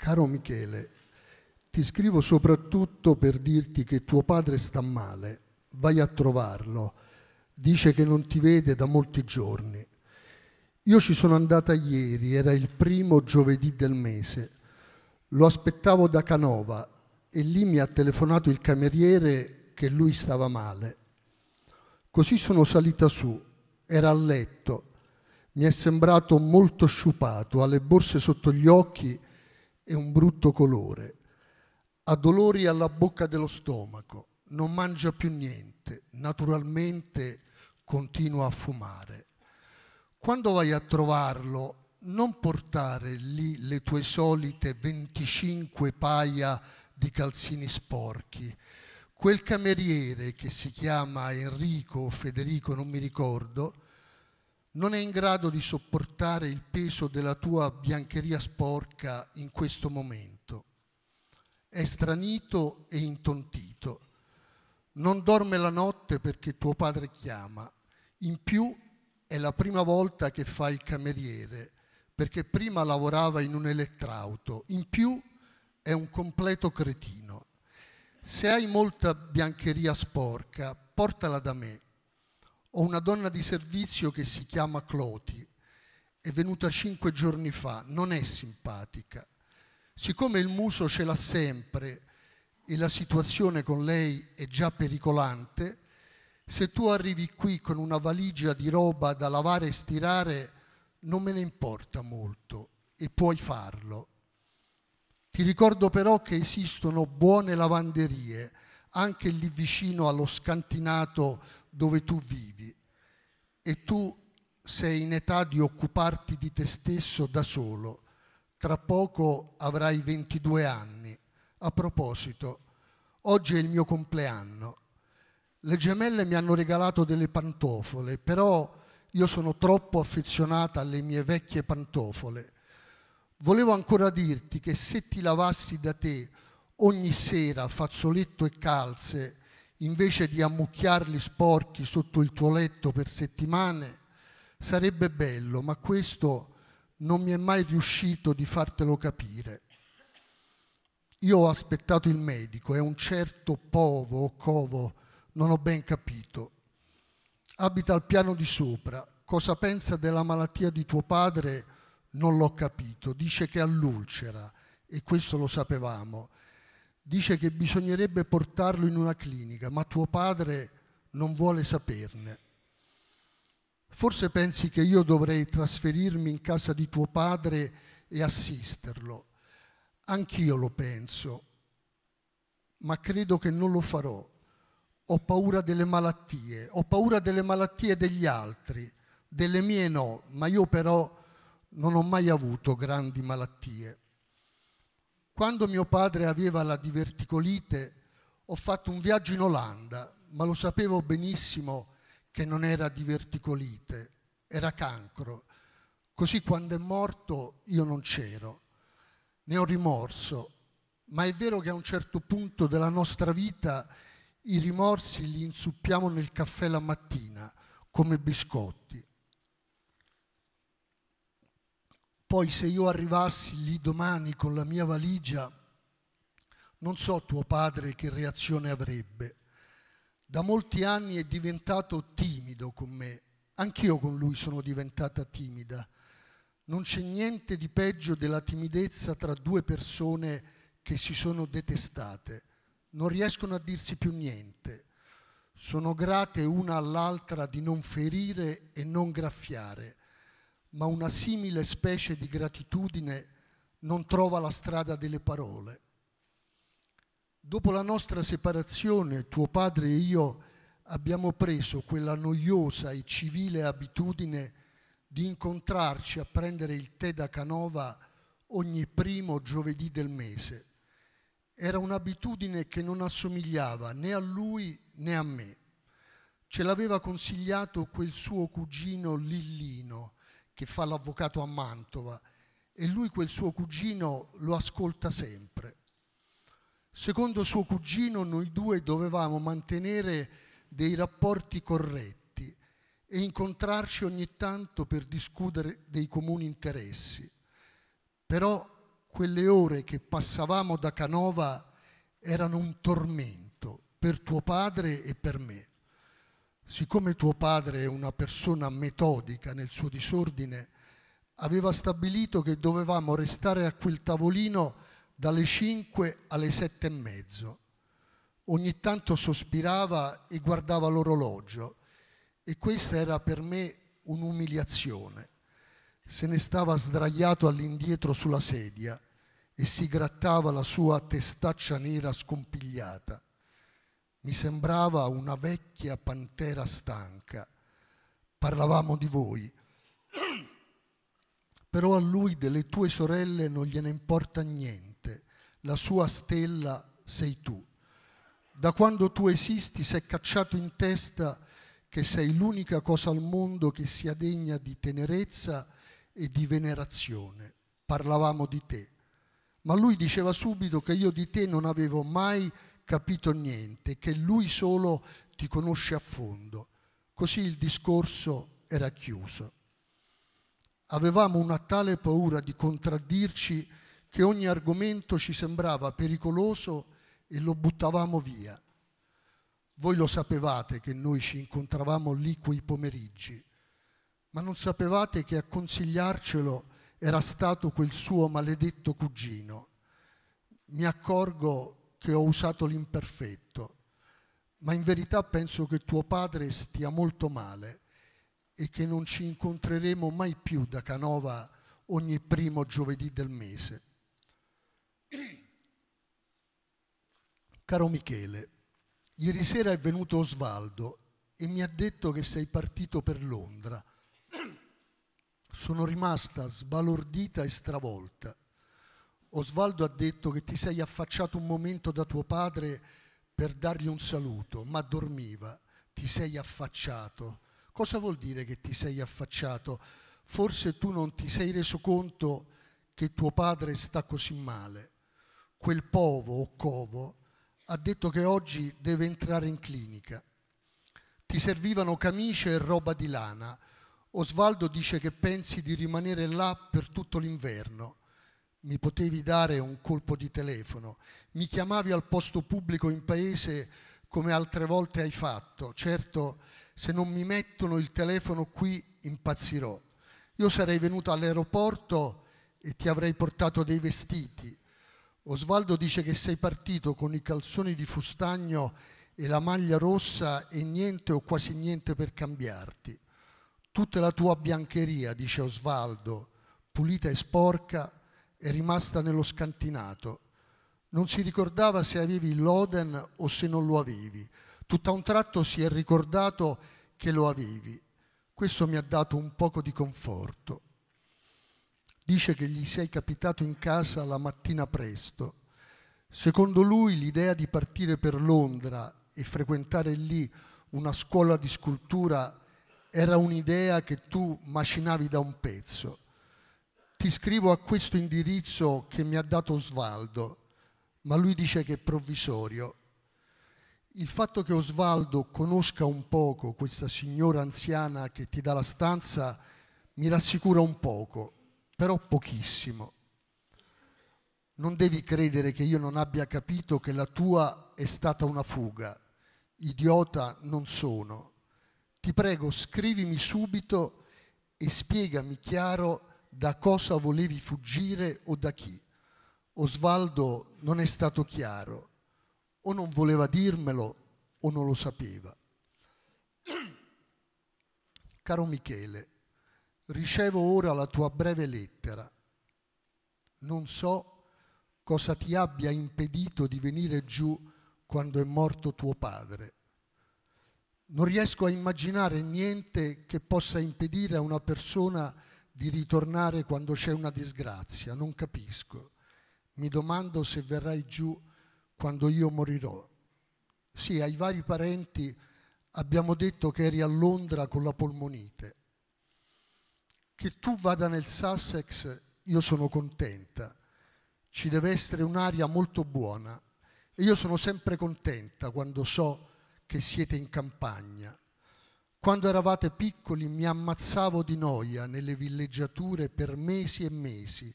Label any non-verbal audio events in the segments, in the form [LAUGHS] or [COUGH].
Caro Michele, ti scrivo soprattutto per dirti che tuo padre sta male, vai a trovarlo. Dice che non ti vede da molti giorni. Io ci sono andata ieri, era il primo giovedì del mese. Lo aspettavo da Canova e lì mi ha telefonato il cameriere che lui stava male. Così sono salita su, era a letto. Mi è sembrato molto sciupato, ha le borse sotto gli occhi e un brutto colore. Ha dolori alla bocca dello stomaco, non mangia più niente, naturalmente continua a fumare. Quando vai a trovarlo, non portare lì le tue solite 25 paia di calzini sporchi. Quel cameriere che si chiama Enrico o Federico, non mi ricordo, non è in grado di sopportare il peso della tua biancheria sporca in questo momento. È stranito e intontito. Non dorme la notte perché tuo padre chiama. In più è la prima volta che fa il cameriere, perché prima lavorava in un elettrauto. In più è un completo cretino. Se hai molta biancheria sporca, portala da me ho una donna di servizio che si chiama Cloti, è venuta cinque giorni fa, non è simpatica. Siccome il muso ce l'ha sempre e la situazione con lei è già pericolante, se tu arrivi qui con una valigia di roba da lavare e stirare, non me ne importa molto e puoi farlo. Ti ricordo però che esistono buone lavanderie anche lì vicino allo scantinato dove tu vivi e tu sei in età di occuparti di te stesso da solo. Tra poco avrai 22 anni. A proposito, oggi è il mio compleanno. Le gemelle mi hanno regalato delle pantofole, però io sono troppo affezionata alle mie vecchie pantofole. Volevo ancora dirti che se ti lavassi da te ogni sera fazzoletto e calze invece di ammucchiarli sporchi sotto il tuo letto per settimane, sarebbe bello, ma questo non mi è mai riuscito di fartelo capire. Io ho aspettato il medico, è un certo povo o covo, non ho ben capito. Abita al piano di sopra, cosa pensa della malattia di tuo padre non l'ho capito, dice che ha l'ulcera e questo lo sapevamo dice che bisognerebbe portarlo in una clinica, ma tuo padre non vuole saperne. Forse pensi che io dovrei trasferirmi in casa di tuo padre e assisterlo. Anch'io lo penso, ma credo che non lo farò. Ho paura delle malattie, ho paura delle malattie degli altri, delle mie no, ma io però non ho mai avuto grandi malattie. Quando mio padre aveva la diverticolite ho fatto un viaggio in Olanda, ma lo sapevo benissimo che non era diverticolite, era cancro. Così quando è morto io non c'ero. Ne ho rimorso, ma è vero che a un certo punto della nostra vita i rimorsi li insuppiamo nel caffè la mattina come biscotti. Poi se io arrivassi lì domani con la mia valigia, non so tuo padre che reazione avrebbe. Da molti anni è diventato timido con me, anch'io con lui sono diventata timida. Non c'è niente di peggio della timidezza tra due persone che si sono detestate, non riescono a dirsi più niente. Sono grate una all'altra di non ferire e non graffiare ma una simile specie di gratitudine non trova la strada delle parole. Dopo la nostra separazione, tuo padre e io abbiamo preso quella noiosa e civile abitudine di incontrarci a prendere il tè da Canova ogni primo giovedì del mese. Era un'abitudine che non assomigliava né a lui né a me. Ce l'aveva consigliato quel suo cugino Lillino, che fa l'avvocato a Mantova e lui quel suo cugino lo ascolta sempre. Secondo suo cugino noi due dovevamo mantenere dei rapporti corretti e incontrarci ogni tanto per discutere dei comuni interessi. Però quelle ore che passavamo da Canova erano un tormento per tuo padre e per me siccome tuo padre è una persona metodica nel suo disordine, aveva stabilito che dovevamo restare a quel tavolino dalle 5 alle 7 e mezzo. Ogni tanto sospirava e guardava l'orologio e questa era per me un'umiliazione. Se ne stava sdraiato all'indietro sulla sedia e si grattava la sua testaccia nera scompigliata. Mi sembrava una vecchia pantera stanca. Parlavamo di voi. [CLEARS THROAT] Però a lui delle tue sorelle non gliene importa niente. La sua stella sei tu. Da quando tu esisti si è cacciato in testa che sei l'unica cosa al mondo che sia degna di tenerezza e di venerazione. Parlavamo di te. Ma lui diceva subito che io di te non avevo mai capito niente, che lui solo ti conosce a fondo. Così il discorso era chiuso. Avevamo una tale paura di contraddirci che ogni argomento ci sembrava pericoloso e lo buttavamo via. Voi lo sapevate che noi ci incontravamo lì quei pomeriggi, ma non sapevate che a consigliarcelo era stato quel suo maledetto cugino. Mi accorgo che ho usato l'imperfetto, ma in verità penso che tuo padre stia molto male e che non ci incontreremo mai più da Canova ogni primo giovedì del mese. [CLEARS THROAT] Caro Michele, ieri sera è venuto Osvaldo e mi ha detto che sei partito per Londra. [CLEARS THROAT] Sono rimasta sbalordita e stravolta. Osvaldo ha detto che ti sei affacciato un momento da tuo padre per dargli un saluto, ma dormiva, ti sei affacciato. Cosa vuol dire che ti sei affacciato? Forse tu non ti sei reso conto che tuo padre sta così male. Quel povo o covo ha detto che oggi deve entrare in clinica. Ti servivano camicie e roba di lana. Osvaldo dice che pensi di rimanere là per tutto l'inverno mi potevi dare un colpo di telefono, mi chiamavi al posto pubblico in paese come altre volte hai fatto. Certo, se non mi mettono il telefono qui impazzirò. Io sarei venuto all'aeroporto e ti avrei portato dei vestiti. Osvaldo dice che sei partito con i calzoni di fustagno e la maglia rossa e niente o quasi niente per cambiarti. Tutta la tua biancheria, dice Osvaldo, pulita e sporca, è rimasta nello scantinato. Non si ricordava se avevi l'Oden o se non lo avevi. Tutto a un tratto si è ricordato che lo avevi. Questo mi ha dato un poco di conforto. Dice che gli sei capitato in casa la mattina presto. Secondo lui l'idea di partire per Londra e frequentare lì una scuola di scultura era un'idea che tu macinavi da un pezzo ti scrivo a questo indirizzo che mi ha dato Osvaldo, ma lui dice che è provvisorio. Il fatto che Osvaldo conosca un poco questa signora anziana che ti dà la stanza mi rassicura un poco, però pochissimo. Non devi credere che io non abbia capito che la tua è stata una fuga. Idiota non sono. Ti prego, scrivimi subito e spiegami chiaro da cosa volevi fuggire o da chi. Osvaldo non è stato chiaro, o non voleva dirmelo o non lo sapeva. [CLEARS THROAT] Caro Michele, ricevo ora la tua breve lettera. Non so cosa ti abbia impedito di venire giù quando è morto tuo padre. Non riesco a immaginare niente che possa impedire a una persona di di ritornare quando c'è una disgrazia, non capisco. Mi domando se verrai giù quando io morirò. Sì, ai vari parenti abbiamo detto che eri a Londra con la polmonite. Che tu vada nel Sussex io sono contenta. Ci deve essere un'aria molto buona e io sono sempre contenta quando so che siete in campagna. Quando eravate piccoli mi ammazzavo di noia nelle villeggiature per mesi e mesi,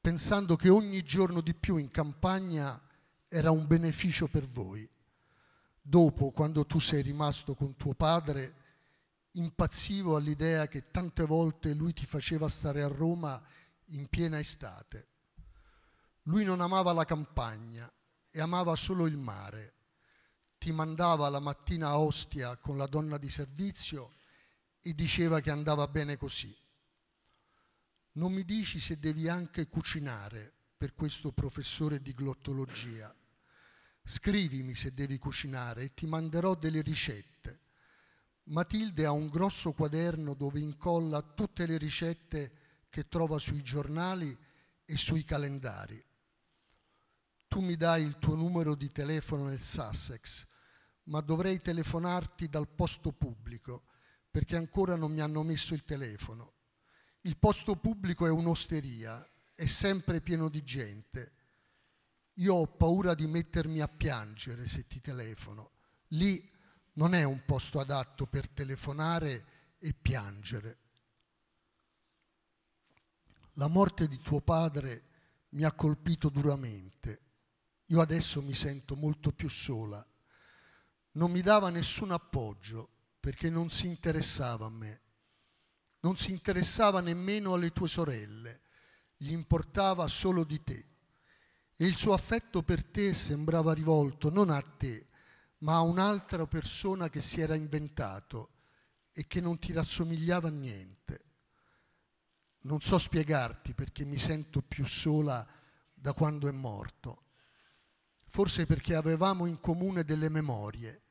pensando che ogni giorno di più in campagna era un beneficio per voi. Dopo, quando tu sei rimasto con tuo padre, impazzivo all'idea che tante volte lui ti faceva stare a Roma in piena estate. Lui non amava la campagna e amava solo il mare ti mandava la mattina a Ostia con la donna di servizio e diceva che andava bene così. Non mi dici se devi anche cucinare per questo professore di glottologia. Scrivimi se devi cucinare e ti manderò delle ricette. Matilde ha un grosso quaderno dove incolla tutte le ricette che trova sui giornali e sui calendari tu mi dai il tuo numero di telefono nel Sussex, ma dovrei telefonarti dal posto pubblico perché ancora non mi hanno messo il telefono. Il posto pubblico è un'osteria, è sempre pieno di gente. Io ho paura di mettermi a piangere se ti telefono. Lì non è un posto adatto per telefonare e piangere. La morte di tuo padre mi ha colpito duramente io adesso mi sento molto più sola. Non mi dava nessun appoggio perché non si interessava a me. Non si interessava nemmeno alle tue sorelle. Gli importava solo di te. E il suo affetto per te sembrava rivolto non a te, ma a un'altra persona che si era inventato e che non ti rassomigliava a niente. Non so spiegarti perché mi sento più sola da quando è morto forse perché avevamo in comune delle memorie.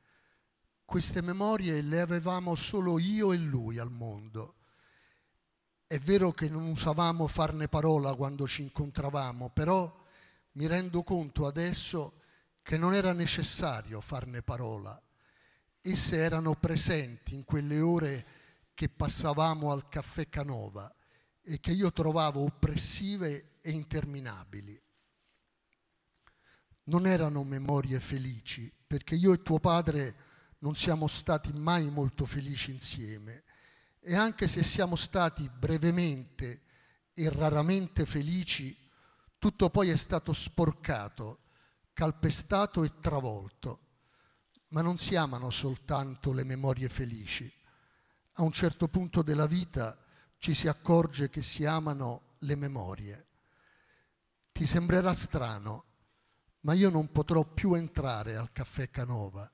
Queste memorie le avevamo solo io e lui al mondo. È vero che non usavamo farne parola quando ci incontravamo, però mi rendo conto adesso che non era necessario farne parola. Esse erano presenti in quelle ore che passavamo al caffè Canova e che io trovavo oppressive e interminabili non erano memorie felici, perché io e tuo padre non siamo stati mai molto felici insieme e anche se siamo stati brevemente e raramente felici, tutto poi è stato sporcato, calpestato e travolto. Ma non si amano soltanto le memorie felici. A un certo punto della vita ci si accorge che si amano le memorie. Ti sembrerà strano, ma io non potrò più entrare al caffè Canova,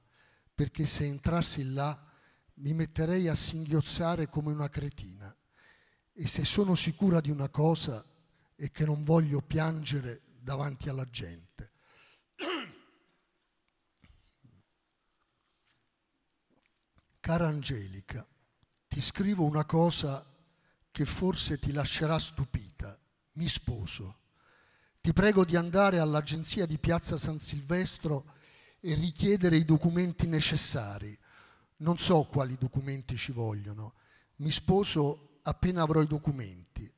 perché se entrassi là mi metterei a singhiozzare come una cretina. E se sono sicura di una cosa è che non voglio piangere davanti alla gente. [CLEARS THROAT] Cara Angelica, ti scrivo una cosa che forse ti lascerà stupita. Mi sposo. Ti prego di andare all'agenzia di Piazza San Silvestro e richiedere i documenti necessari. Non so quali documenti ci vogliono. Mi sposo appena avrò i documenti.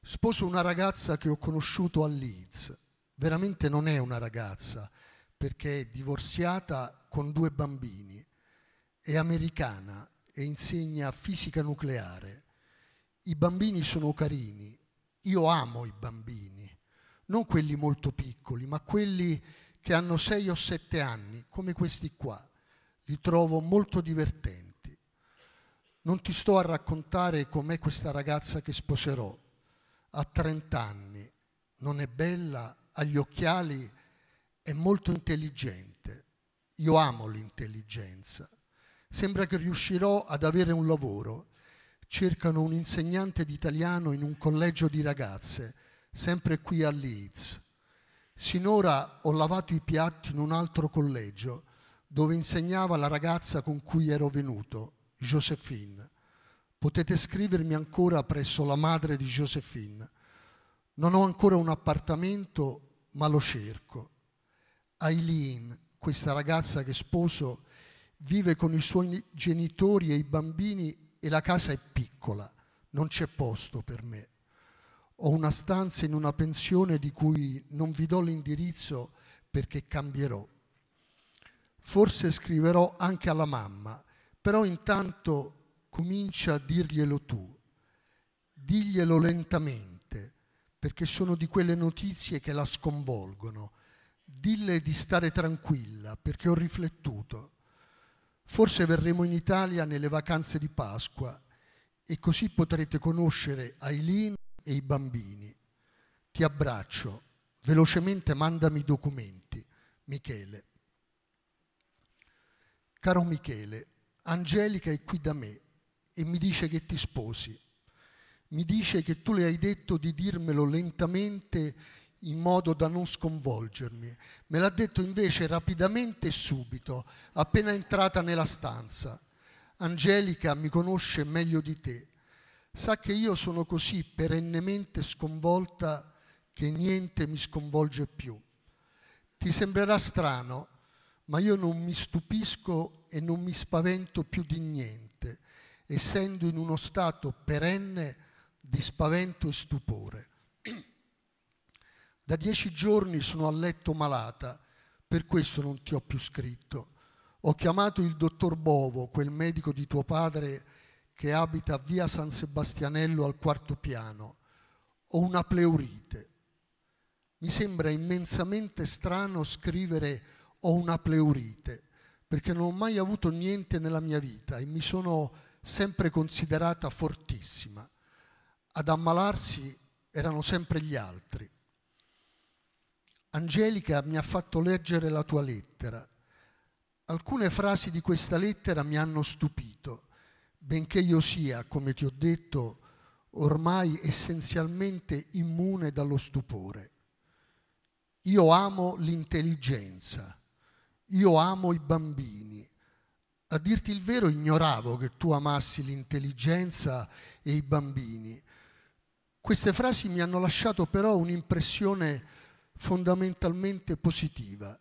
Sposo una ragazza che ho conosciuto a Leeds. Veramente non è una ragazza, perché è divorziata con due bambini. È americana e insegna fisica nucleare. I bambini sono carini. Io amo i bambini non quelli molto piccoli, ma quelli che hanno sei o sette anni, come questi qua. Li trovo molto divertenti. Non ti sto a raccontare com'è questa ragazza che sposerò. Ha 30 anni, non è bella, ha gli occhiali, è molto intelligente. Io amo l'intelligenza. Sembra che riuscirò ad avere un lavoro. Cercano un insegnante di italiano in un collegio di ragazze sempre qui a Leeds. Sinora ho lavato i piatti in un altro collegio dove insegnava la ragazza con cui ero venuto, Josephine. Potete scrivermi ancora presso la madre di Josephine. Non ho ancora un appartamento, ma lo cerco. Aileen, questa ragazza che sposo, vive con i suoi genitori e i bambini e la casa è piccola, non c'è posto per me. Ho una stanza in una pensione di cui non vi do l'indirizzo perché cambierò. Forse scriverò anche alla mamma, però intanto comincia a dirglielo tu. Diglielo lentamente, perché sono di quelle notizie che la sconvolgono. Dille di stare tranquilla, perché ho riflettuto. Forse verremo in Italia nelle vacanze di Pasqua e così potrete conoscere Aileen e i bambini. Ti abbraccio, velocemente mandami i documenti. Michele. Caro Michele, Angelica è qui da me e mi dice che ti sposi. Mi dice che tu le hai detto di dirmelo lentamente in modo da non sconvolgermi. Me l'ha detto invece rapidamente e subito, appena entrata nella stanza. Angelica mi conosce meglio di te sa che io sono così perennemente sconvolta che niente mi sconvolge più. Ti sembrerà strano, ma io non mi stupisco e non mi spavento più di niente, essendo in uno stato perenne di spavento e stupore. Da dieci giorni sono a letto malata, per questo non ti ho più scritto. Ho chiamato il dottor Bovo, quel medico di tuo padre, che abita via San Sebastianello al quarto piano, ho una pleurite. Mi sembra immensamente strano scrivere ho una pleurite, perché non ho mai avuto niente nella mia vita e mi sono sempre considerata fortissima. Ad ammalarsi erano sempre gli altri. Angelica mi ha fatto leggere la tua lettera. Alcune frasi di questa lettera mi hanno stupito benché io sia, come ti ho detto, ormai essenzialmente immune dallo stupore. Io amo l'intelligenza, io amo i bambini. A dirti il vero ignoravo che tu amassi l'intelligenza e i bambini. Queste frasi mi hanno lasciato però un'impressione fondamentalmente positiva,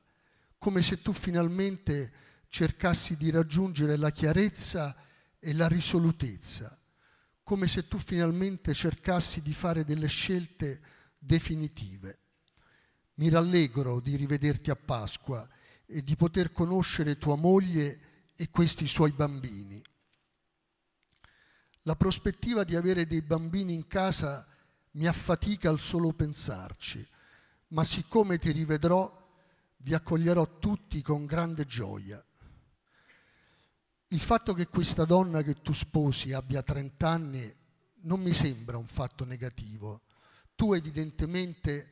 come se tu finalmente cercassi di raggiungere la chiarezza e la risolutezza, come se tu finalmente cercassi di fare delle scelte definitive. Mi rallegro di rivederti a Pasqua e di poter conoscere tua moglie e questi suoi bambini. La prospettiva di avere dei bambini in casa mi affatica al solo pensarci, ma siccome ti rivedrò, vi accoglierò tutti con grande gioia. Il fatto che questa donna che tu sposi abbia 30 anni non mi sembra un fatto negativo. Tu evidentemente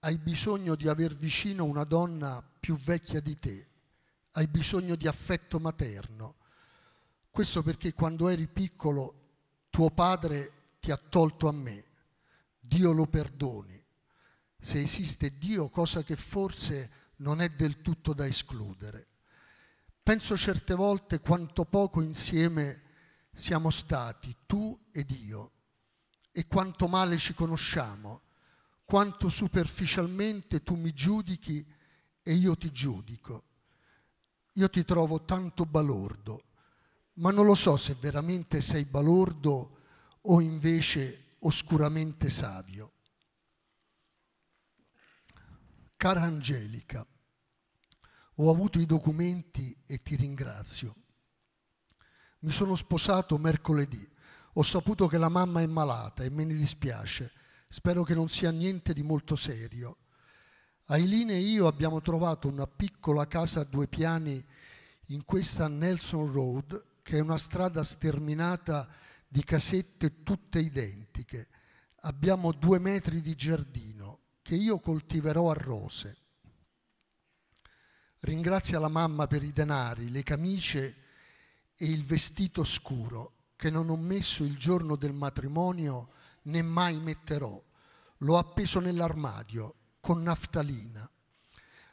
hai bisogno di aver vicino una donna più vecchia di te, hai bisogno di affetto materno. Questo perché quando eri piccolo tuo padre ti ha tolto a me, Dio lo perdoni. Se esiste Dio, cosa che forse non è del tutto da escludere. Penso certe volte quanto poco insieme siamo stati, tu ed io, e quanto male ci conosciamo, quanto superficialmente tu mi giudichi e io ti giudico. Io ti trovo tanto balordo, ma non lo so se veramente sei balordo o invece oscuramente savio. Cara Angelica, ho avuto i documenti e ti ringrazio. Mi sono sposato mercoledì. Ho saputo che la mamma è malata e me ne dispiace. Spero che non sia niente di molto serio. Aileen e io abbiamo trovato una piccola casa a due piani in questa Nelson Road, che è una strada sterminata di casette tutte identiche. Abbiamo due metri di giardino che io coltiverò a rose. Ringrazia la mamma per i denari, le camicie e il vestito scuro che non ho messo il giorno del matrimonio né mai metterò. L'ho appeso nell'armadio con naftalina.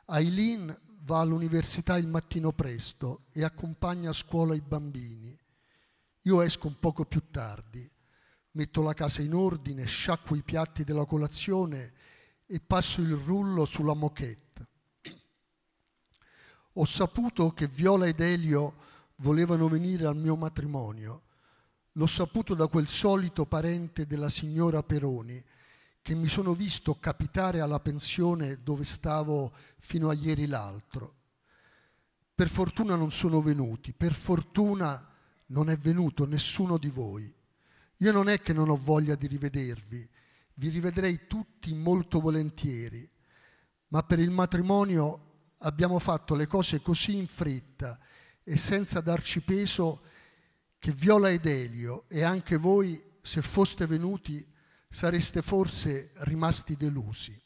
Aileen va all'università il mattino presto e accompagna a scuola i bambini. Io esco un poco più tardi, metto la casa in ordine, sciacquo i piatti della colazione e passo il rullo sulla moquette ho saputo che Viola ed Elio volevano venire al mio matrimonio. L'ho saputo da quel solito parente della signora Peroni che mi sono visto capitare alla pensione dove stavo fino a ieri l'altro. Per fortuna non sono venuti, per fortuna non è venuto nessuno di voi. Io non è che non ho voglia di rivedervi, vi rivedrei tutti molto volentieri, ma per il matrimonio abbiamo fatto le cose così in fretta e senza darci peso che Viola ed Elio e anche voi, se foste venuti, sareste forse rimasti delusi.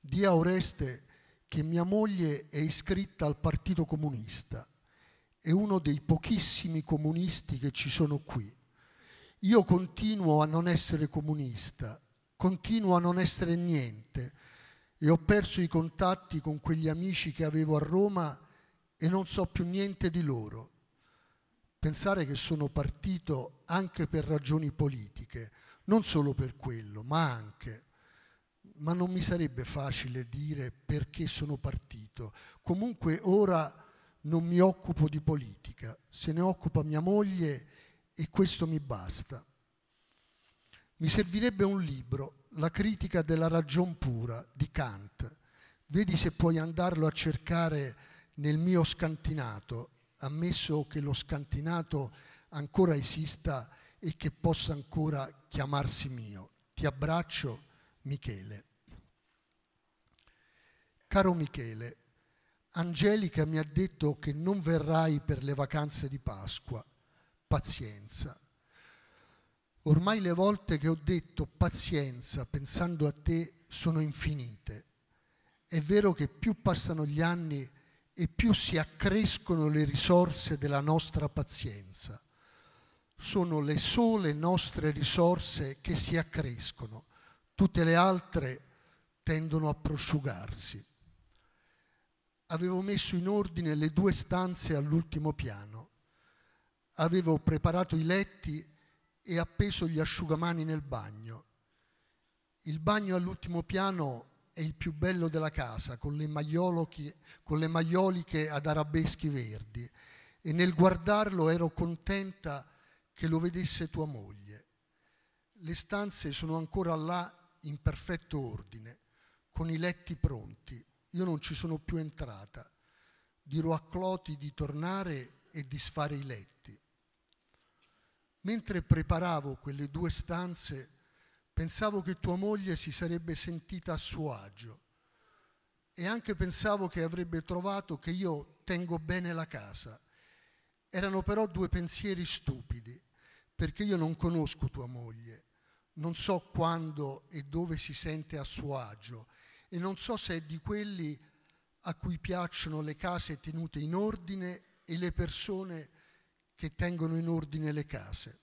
Di Oreste che mia moglie è iscritta al Partito Comunista, è uno dei pochissimi comunisti che ci sono qui. Io continuo a non essere comunista, continuo a non essere niente, e ho perso i contatti con quegli amici che avevo a Roma e non so più niente di loro. Pensare che sono partito anche per ragioni politiche, non solo per quello, ma anche. Ma non mi sarebbe facile dire perché sono partito. Comunque ora non mi occupo di politica, se ne occupa mia moglie e questo mi basta. Mi servirebbe un libro la critica della ragion pura di Kant. Vedi se puoi andarlo a cercare nel mio scantinato, ammesso che lo scantinato ancora esista e che possa ancora chiamarsi mio. Ti abbraccio, Michele. Caro Michele, Angelica mi ha detto che non verrai per le vacanze di Pasqua. Pazienza Ormai le volte che ho detto pazienza pensando a te sono infinite. È vero che più passano gli anni e più si accrescono le risorse della nostra pazienza. Sono le sole nostre risorse che si accrescono, tutte le altre tendono a prosciugarsi. Avevo messo in ordine le due stanze all'ultimo piano, avevo preparato i letti e appeso gli asciugamani nel bagno. Il bagno all'ultimo piano è il più bello della casa, con le, con le maglioliche ad arabeschi verdi, e nel guardarlo ero contenta che lo vedesse tua moglie. Le stanze sono ancora là in perfetto ordine, con i letti pronti. Io non ci sono più entrata. Dirò a Cloti di tornare e disfare i letti. Mentre preparavo quelle due stanze, pensavo che tua moglie si sarebbe sentita a suo agio e anche pensavo che avrebbe trovato che io tengo bene la casa. Erano però due pensieri stupidi, perché io non conosco tua moglie, non so quando e dove si sente a suo agio e non so se è di quelli a cui piacciono le case tenute in ordine e le persone che tengono in ordine le case.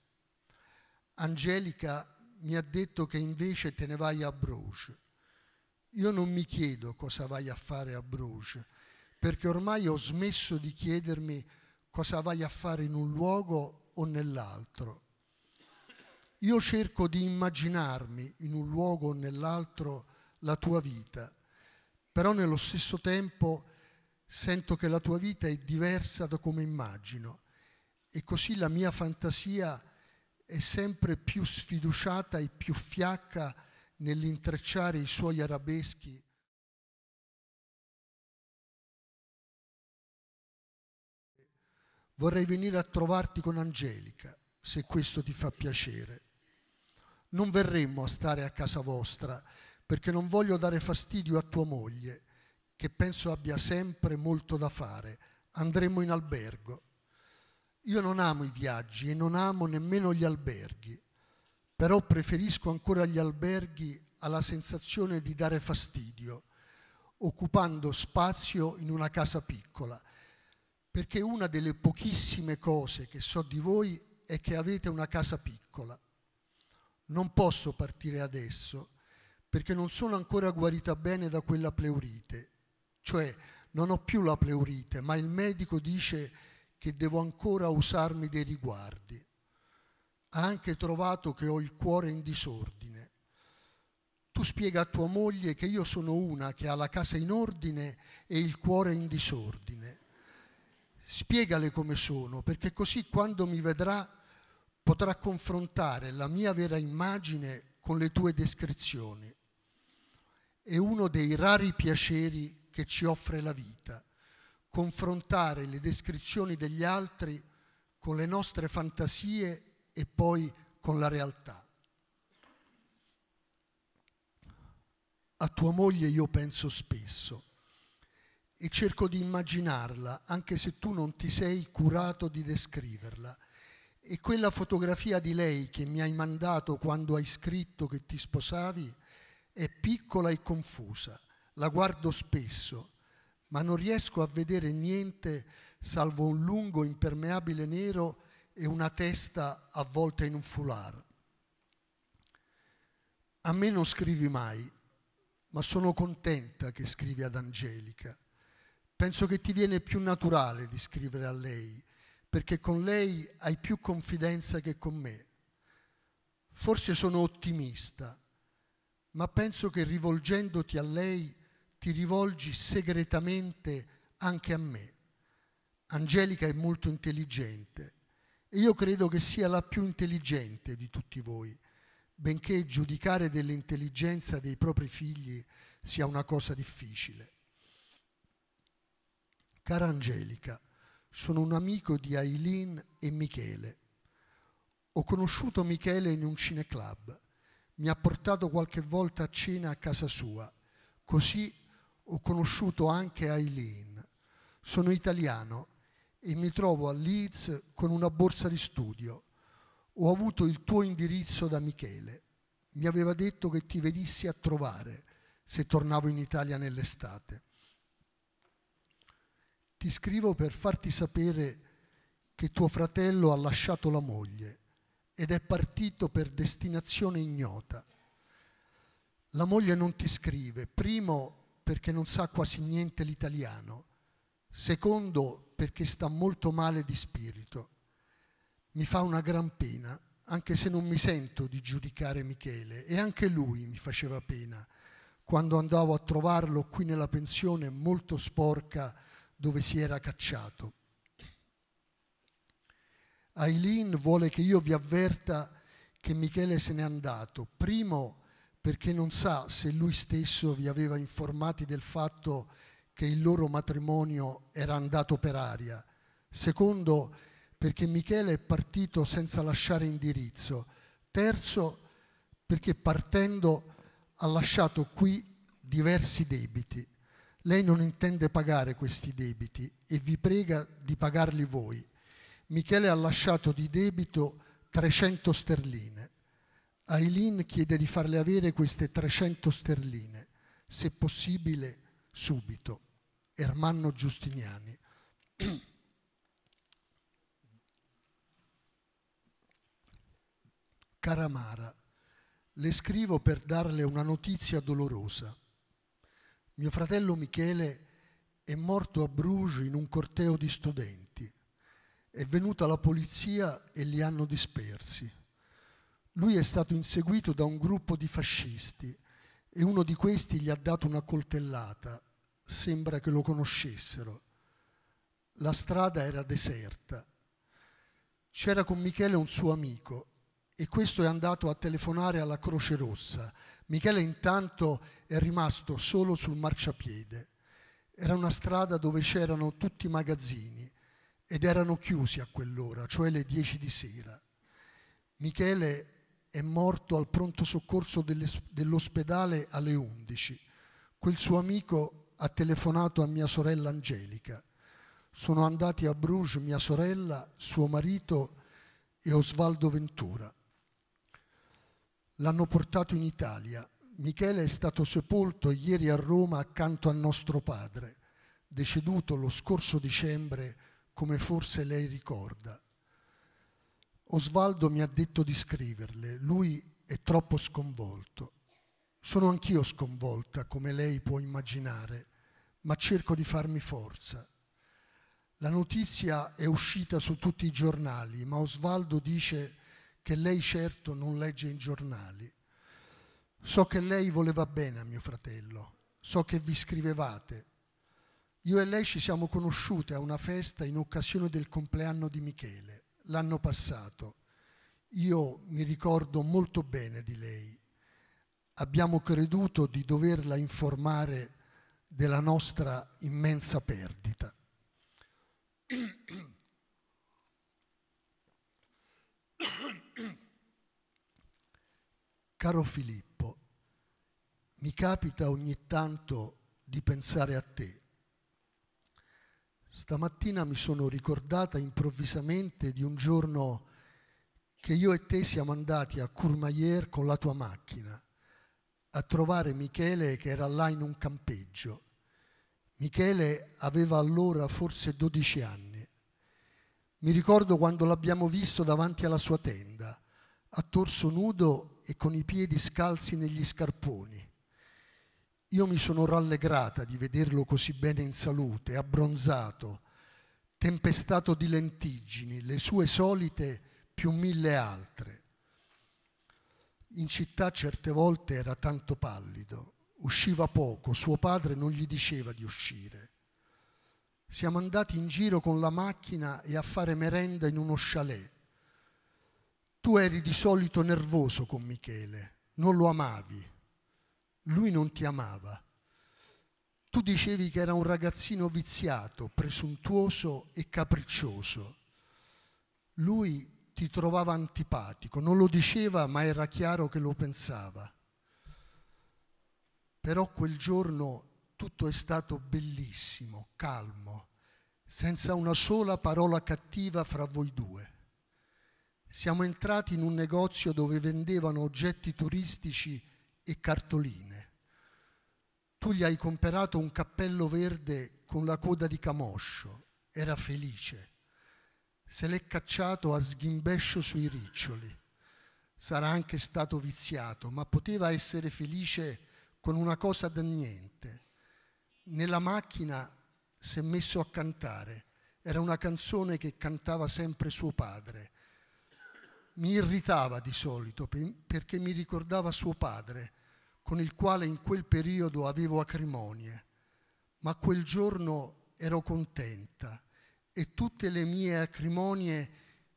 Angelica mi ha detto che invece te ne vai a Bruges. Io non mi chiedo cosa vai a fare a Bruges, perché ormai ho smesso di chiedermi cosa vai a fare in un luogo o nell'altro. Io cerco di immaginarmi in un luogo o nell'altro la tua vita, però nello stesso tempo sento che la tua vita è diversa da come immagino e così la mia fantasia è sempre più sfiduciata e più fiacca nell'intrecciare i suoi arabeschi. Vorrei venire a trovarti con Angelica, se questo ti fa piacere. Non verremmo a stare a casa vostra, perché non voglio dare fastidio a tua moglie, che penso abbia sempre molto da fare. Andremo in albergo. Io non amo i viaggi e non amo nemmeno gli alberghi, però preferisco ancora gli alberghi alla sensazione di dare fastidio, occupando spazio in una casa piccola, perché una delle pochissime cose che so di voi è che avete una casa piccola. Non posso partire adesso perché non sono ancora guarita bene da quella pleurite, cioè non ho più la pleurite, ma il medico dice che devo ancora usarmi dei riguardi. Ha anche trovato che ho il cuore in disordine. Tu spiega a tua moglie che io sono una che ha la casa in ordine e il cuore in disordine. Spiegale come sono, perché così quando mi vedrà potrà confrontare la mia vera immagine con le tue descrizioni. È uno dei rari piaceri che ci offre la vita confrontare le descrizioni degli altri con le nostre fantasie e poi con la realtà. A tua moglie io penso spesso e cerco di immaginarla, anche se tu non ti sei curato di descriverla. E quella fotografia di lei che mi hai mandato quando hai scritto che ti sposavi è piccola e confusa. La guardo spesso ma non riesco a vedere niente salvo un lungo impermeabile nero e una testa avvolta in un foulard. A me non scrivi mai, ma sono contenta che scrivi ad Angelica. Penso che ti viene più naturale di scrivere a lei, perché con lei hai più confidenza che con me. Forse sono ottimista, ma penso che rivolgendoti a lei ti rivolgi segretamente anche a me. Angelica è molto intelligente e io credo che sia la più intelligente di tutti voi, benché giudicare dell'intelligenza dei propri figli sia una cosa difficile. Cara Angelica, sono un amico di Aileen e Michele. Ho conosciuto Michele in un cineclub. Mi ha portato qualche volta a cena a casa sua. Così ho conosciuto anche Eileen. Sono italiano e mi trovo a Leeds con una borsa di studio. Ho avuto il tuo indirizzo da Michele. Mi aveva detto che ti venissi a trovare se tornavo in Italia nell'estate. Ti scrivo per farti sapere che tuo fratello ha lasciato la moglie ed è partito per destinazione ignota. La moglie non ti scrive, primo perché non sa quasi niente l'italiano, secondo perché sta molto male di spirito. Mi fa una gran pena, anche se non mi sento di giudicare Michele, e anche lui mi faceva pena quando andavo a trovarlo qui nella pensione molto sporca dove si era cacciato. Aileen vuole che io vi avverta che Michele se n'è andato, primo perché non sa se lui stesso vi aveva informati del fatto che il loro matrimonio era andato per aria. Secondo, perché Michele è partito senza lasciare indirizzo. Terzo, perché partendo ha lasciato qui diversi debiti. Lei non intende pagare questi debiti e vi prega di pagarli voi. Michele ha lasciato di debito 300 sterline. Aileen chiede di farle avere queste 300 sterline, se possibile subito. Ermanno Giustiniani. [CLEARS THROAT] Cara Mara, le scrivo per darle una notizia dolorosa. Mio fratello Michele è morto a Bruges in un corteo di studenti. È venuta la polizia e li hanno dispersi. Lui è stato inseguito da un gruppo di fascisti e uno di questi gli ha dato una coltellata. Sembra che lo conoscessero. La strada era deserta. C'era con Michele un suo amico e questo è andato a telefonare alla Croce Rossa. Michele intanto è rimasto solo sul marciapiede. Era una strada dove c'erano tutti i magazzini ed erano chiusi a quell'ora, cioè le 10 di sera. Michele è morto al pronto soccorso dell'ospedale alle 11. Quel suo amico ha telefonato a mia sorella Angelica. Sono andati a Bruges mia sorella, suo marito e Osvaldo Ventura. L'hanno portato in Italia. Michele è stato sepolto ieri a Roma accanto a nostro padre, deceduto lo scorso dicembre, come forse lei ricorda. Osvaldo mi ha detto di scriverle, lui è troppo sconvolto. Sono anch'io sconvolta, come lei può immaginare, ma cerco di farmi forza. La notizia è uscita su tutti i giornali, ma Osvaldo dice che lei certo non legge i giornali. So che lei voleva bene a mio fratello, so che vi scrivevate. Io e lei ci siamo conosciute a una festa in occasione del compleanno di Michele l'anno passato. Io mi ricordo molto bene di lei. Abbiamo creduto di doverla informare della nostra immensa perdita. [COUGHS] Caro Filippo, mi capita ogni tanto di pensare a te Stamattina mi sono ricordata improvvisamente di un giorno che io e te siamo andati a Courmayeur con la tua macchina a trovare Michele che era là in un campeggio. Michele aveva allora forse 12 anni. Mi ricordo quando l'abbiamo visto davanti alla sua tenda, a torso nudo e con i piedi scalzi negli scarponi. Io mi sono rallegrata di vederlo così bene in salute, abbronzato, tempestato di lentiggini, le sue solite più mille altre. In città certe volte era tanto pallido, usciva poco, suo padre non gli diceva di uscire. Siamo andati in giro con la macchina e a fare merenda in uno chalet. Tu eri di solito nervoso con Michele, non lo amavi, lui non ti amava. Tu dicevi che era un ragazzino viziato, presuntuoso e capriccioso. Lui ti trovava antipatico, non lo diceva ma era chiaro che lo pensava. Però quel giorno tutto è stato bellissimo, calmo, senza una sola parola cattiva fra voi due. Siamo entrati in un negozio dove vendevano oggetti turistici e cartoline tu gli hai comperato un cappello verde con la coda di camoscio, era felice. Se l'è cacciato a sghimbescio sui riccioli. Sarà anche stato viziato, ma poteva essere felice con una cosa da niente. Nella macchina si è messo a cantare. Era una canzone che cantava sempre suo padre. Mi irritava di solito perché mi ricordava suo padre con il quale in quel periodo avevo acrimonie, ma quel giorno ero contenta e tutte le mie acrimonie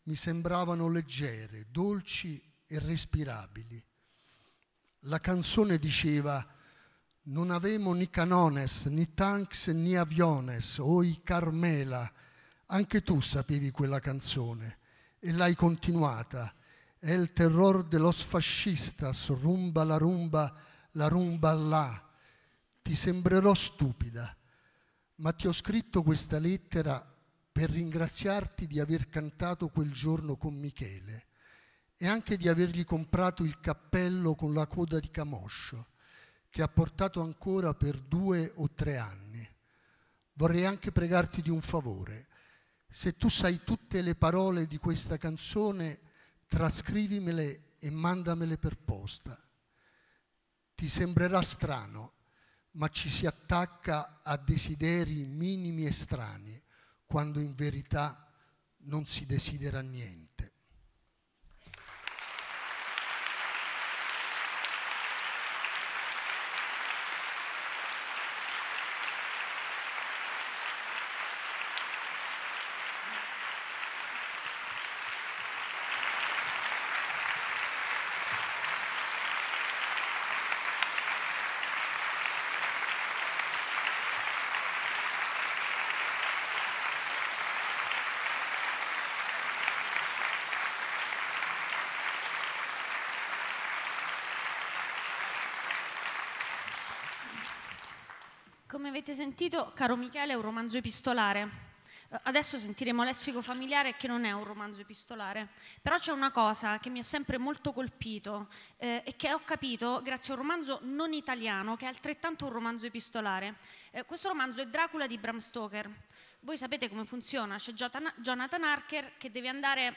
mi sembravano leggere, dolci e respirabili. La canzone diceva non avemo ni canones, ni tanks, ni aviones, o i Carmela, anche tu sapevi quella canzone e l'hai continuata. È il terror de los fascistas, rumba la rumba, la rumba là, ti sembrerò stupida, ma ti ho scritto questa lettera per ringraziarti di aver cantato quel giorno con Michele e anche di avergli comprato il cappello con la coda di camoscio che ha portato ancora per due o tre anni. Vorrei anche pregarti di un favore. Se tu sai tutte le parole di questa canzone, trascrivimele e mandamele per posta ti sembrerà strano, ma ci si attacca a desideri minimi e strani, quando in verità non si desidera niente. avete sentito, Caro Michele è un romanzo epistolare. Eh, adesso sentiremo Lessico familiare che non è un romanzo epistolare, però c'è una cosa che mi ha sempre molto colpito eh, e che ho capito grazie a un romanzo non italiano che è altrettanto un romanzo epistolare. Eh, questo romanzo è Dracula di Bram Stoker. Voi sapete come funziona, c'è Jonathan Harker che deve andare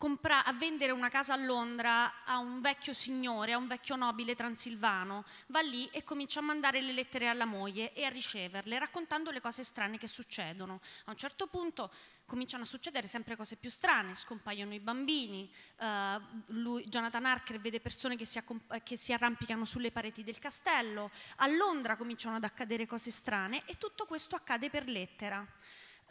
compra- a vendere una casa a Londra a un vecchio signore, a un vecchio nobile transilvano, va lì e comincia a mandare le lettere alla moglie e a riceverle, raccontando le cose strane che succedono. A un certo punto cominciano a succedere sempre cose più strane, scompaiono i bambini, uh, lui, Jonathan Harker vede persone che si, accomp- che si, arrampicano sulle pareti del castello, a Londra cominciano ad accadere cose strane e tutto questo accade per lettera.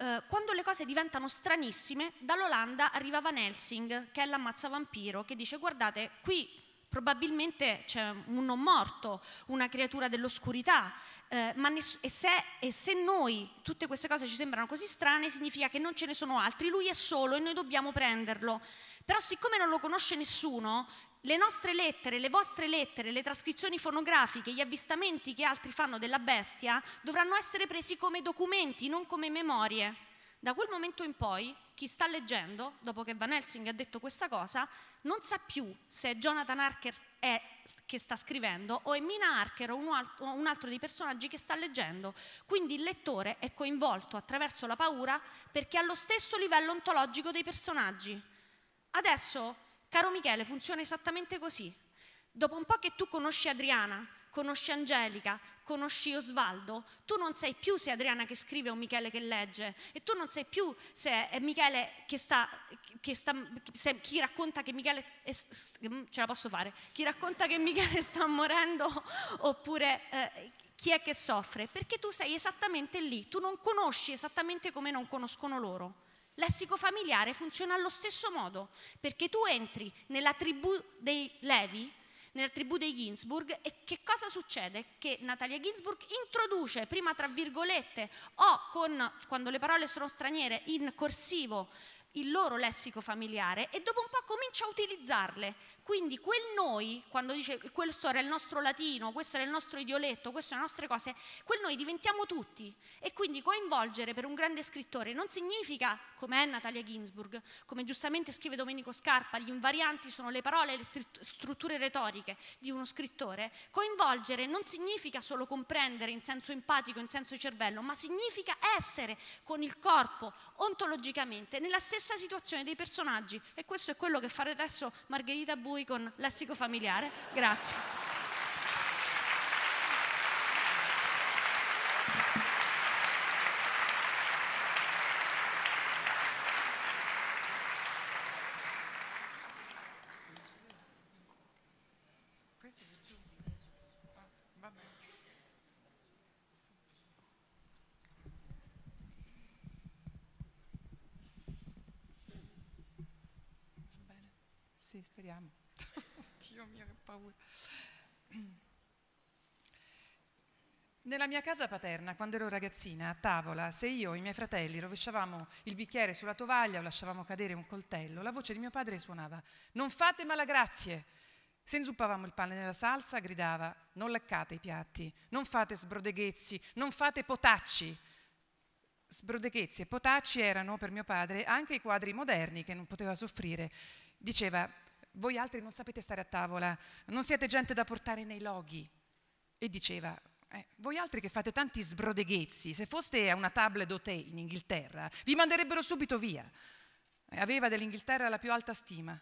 Eh, quando le cose diventano stranissime, dall'Olanda arriva Van Helsing, che è l'ammazza vampiro, che dice guardate, qui probabilmente c'è un non morto, una creatura dell'oscurità, eh, ma ness- e, se, e se noi tutte queste cose ci sembrano così strane, significa che non ce ne sono altri, lui è solo e noi dobbiamo prenderlo. Però siccome non lo conosce nessuno, le nostre lettere, le vostre lettere, le trascrizioni fonografiche, gli avvistamenti che altri fanno della bestia dovranno essere presi come documenti, non come memorie. Da quel momento in poi, chi sta leggendo, dopo che Van Helsing ha detto questa cosa, non sa più se è Jonathan Harker è, che sta scrivendo o è Mina Harker o un altro, un altro dei personaggi che sta leggendo. Quindi il lettore è coinvolto attraverso la paura perché è allo stesso livello ontologico dei personaggi. Adesso Caro Michele, funziona esattamente così. Dopo un po' che tu conosci Adriana, conosci Angelica, conosci Osvaldo, tu non sai più se è Adriana che scrive o Michele che legge e tu non sai più se è Michele che sta, che sta se, chi racconta che Michele, ce la posso fare, chi racconta che Michele sta morendo [LAUGHS] oppure eh, chi è che soffre, perché tu sei esattamente lì, tu non conosci esattamente come non conoscono loro lessico familiare funziona allo stesso modo, perché tu entri nella tribù dei Levi, nella tribù dei Ginsburg e che cosa succede? Che Natalia Ginsburg introduce prima tra virgolette o con, quando le parole sono straniere, in corsivo il loro lessico familiare e dopo un po' comincia a utilizzarle. Quindi quel noi, quando dice questo era il nostro latino, questo era il nostro idioletto, queste sono le nostre cose, quel noi diventiamo tutti. E quindi coinvolgere per un grande scrittore non significa, come è Natalia Ginsburg, come giustamente scrive Domenico Scarpa, gli invarianti sono le parole e le strutture retoriche di uno scrittore, coinvolgere non significa solo comprendere in senso empatico, in senso cervello, ma significa essere con il corpo ontologicamente nella stessa stessa situazione dei personaggi e questo è quello che farà adesso Margherita Bui con Lessico Familiare. Grazie. speriamo. [LAUGHS] Dio mio, che paura. Nella mia casa paterna, quando ero ragazzina, a tavola, se io e i miei fratelli rovesciavamo il bicchiere sulla tovaglia o lasciavamo cadere un coltello, la voce di mio padre suonava «Non fate malagrazie!» Se inzuppavamo il pane nella salsa, gridava «Non laccate i piatti, non fate sbrodeghezzi, non fate potacci!» Sbrodeghezzi e potacci erano per mio padre anche i quadri moderni che non poteva soffrire. Diceva voi altri non sapete stare a tavola, non siete gente da portare nei loghi. E diceva, eh, voi altri che fate tanti sbrodeghezzi, se foste a una table d'hôtel in Inghilterra, vi manderebbero subito via. Aveva dell'Inghilterra la più alta stima.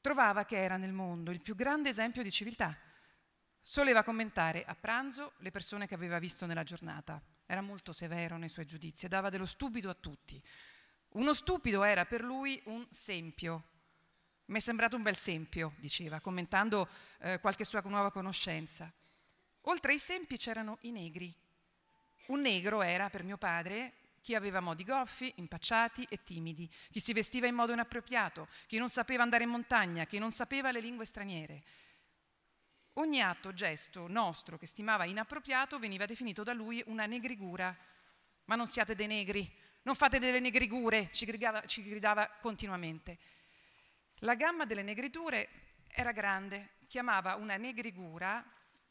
Trovava che era nel mondo il più grande esempio di civiltà. Soleva commentare a pranzo le persone che aveva visto nella giornata. Era molto severo nei suoi giudizi e dava dello stupido a tutti. Uno stupido era per lui un sempio, mi è sembrato un bel esempio, diceva, commentando eh, qualche sua nuova conoscenza. Oltre ai sempi c'erano i negri. Un negro era, per mio padre, chi aveva modi goffi, impacciati e timidi, chi si vestiva in modo inappropriato, chi non sapeva andare in montagna, chi non sapeva le lingue straniere. Ogni atto o gesto nostro che stimava inappropriato veniva definito da lui una negrigura. Ma non siate dei negri, non fate delle negrigure, ci, grigava, ci gridava continuamente. La gamma delle negriture era grande, chiamava una negrigura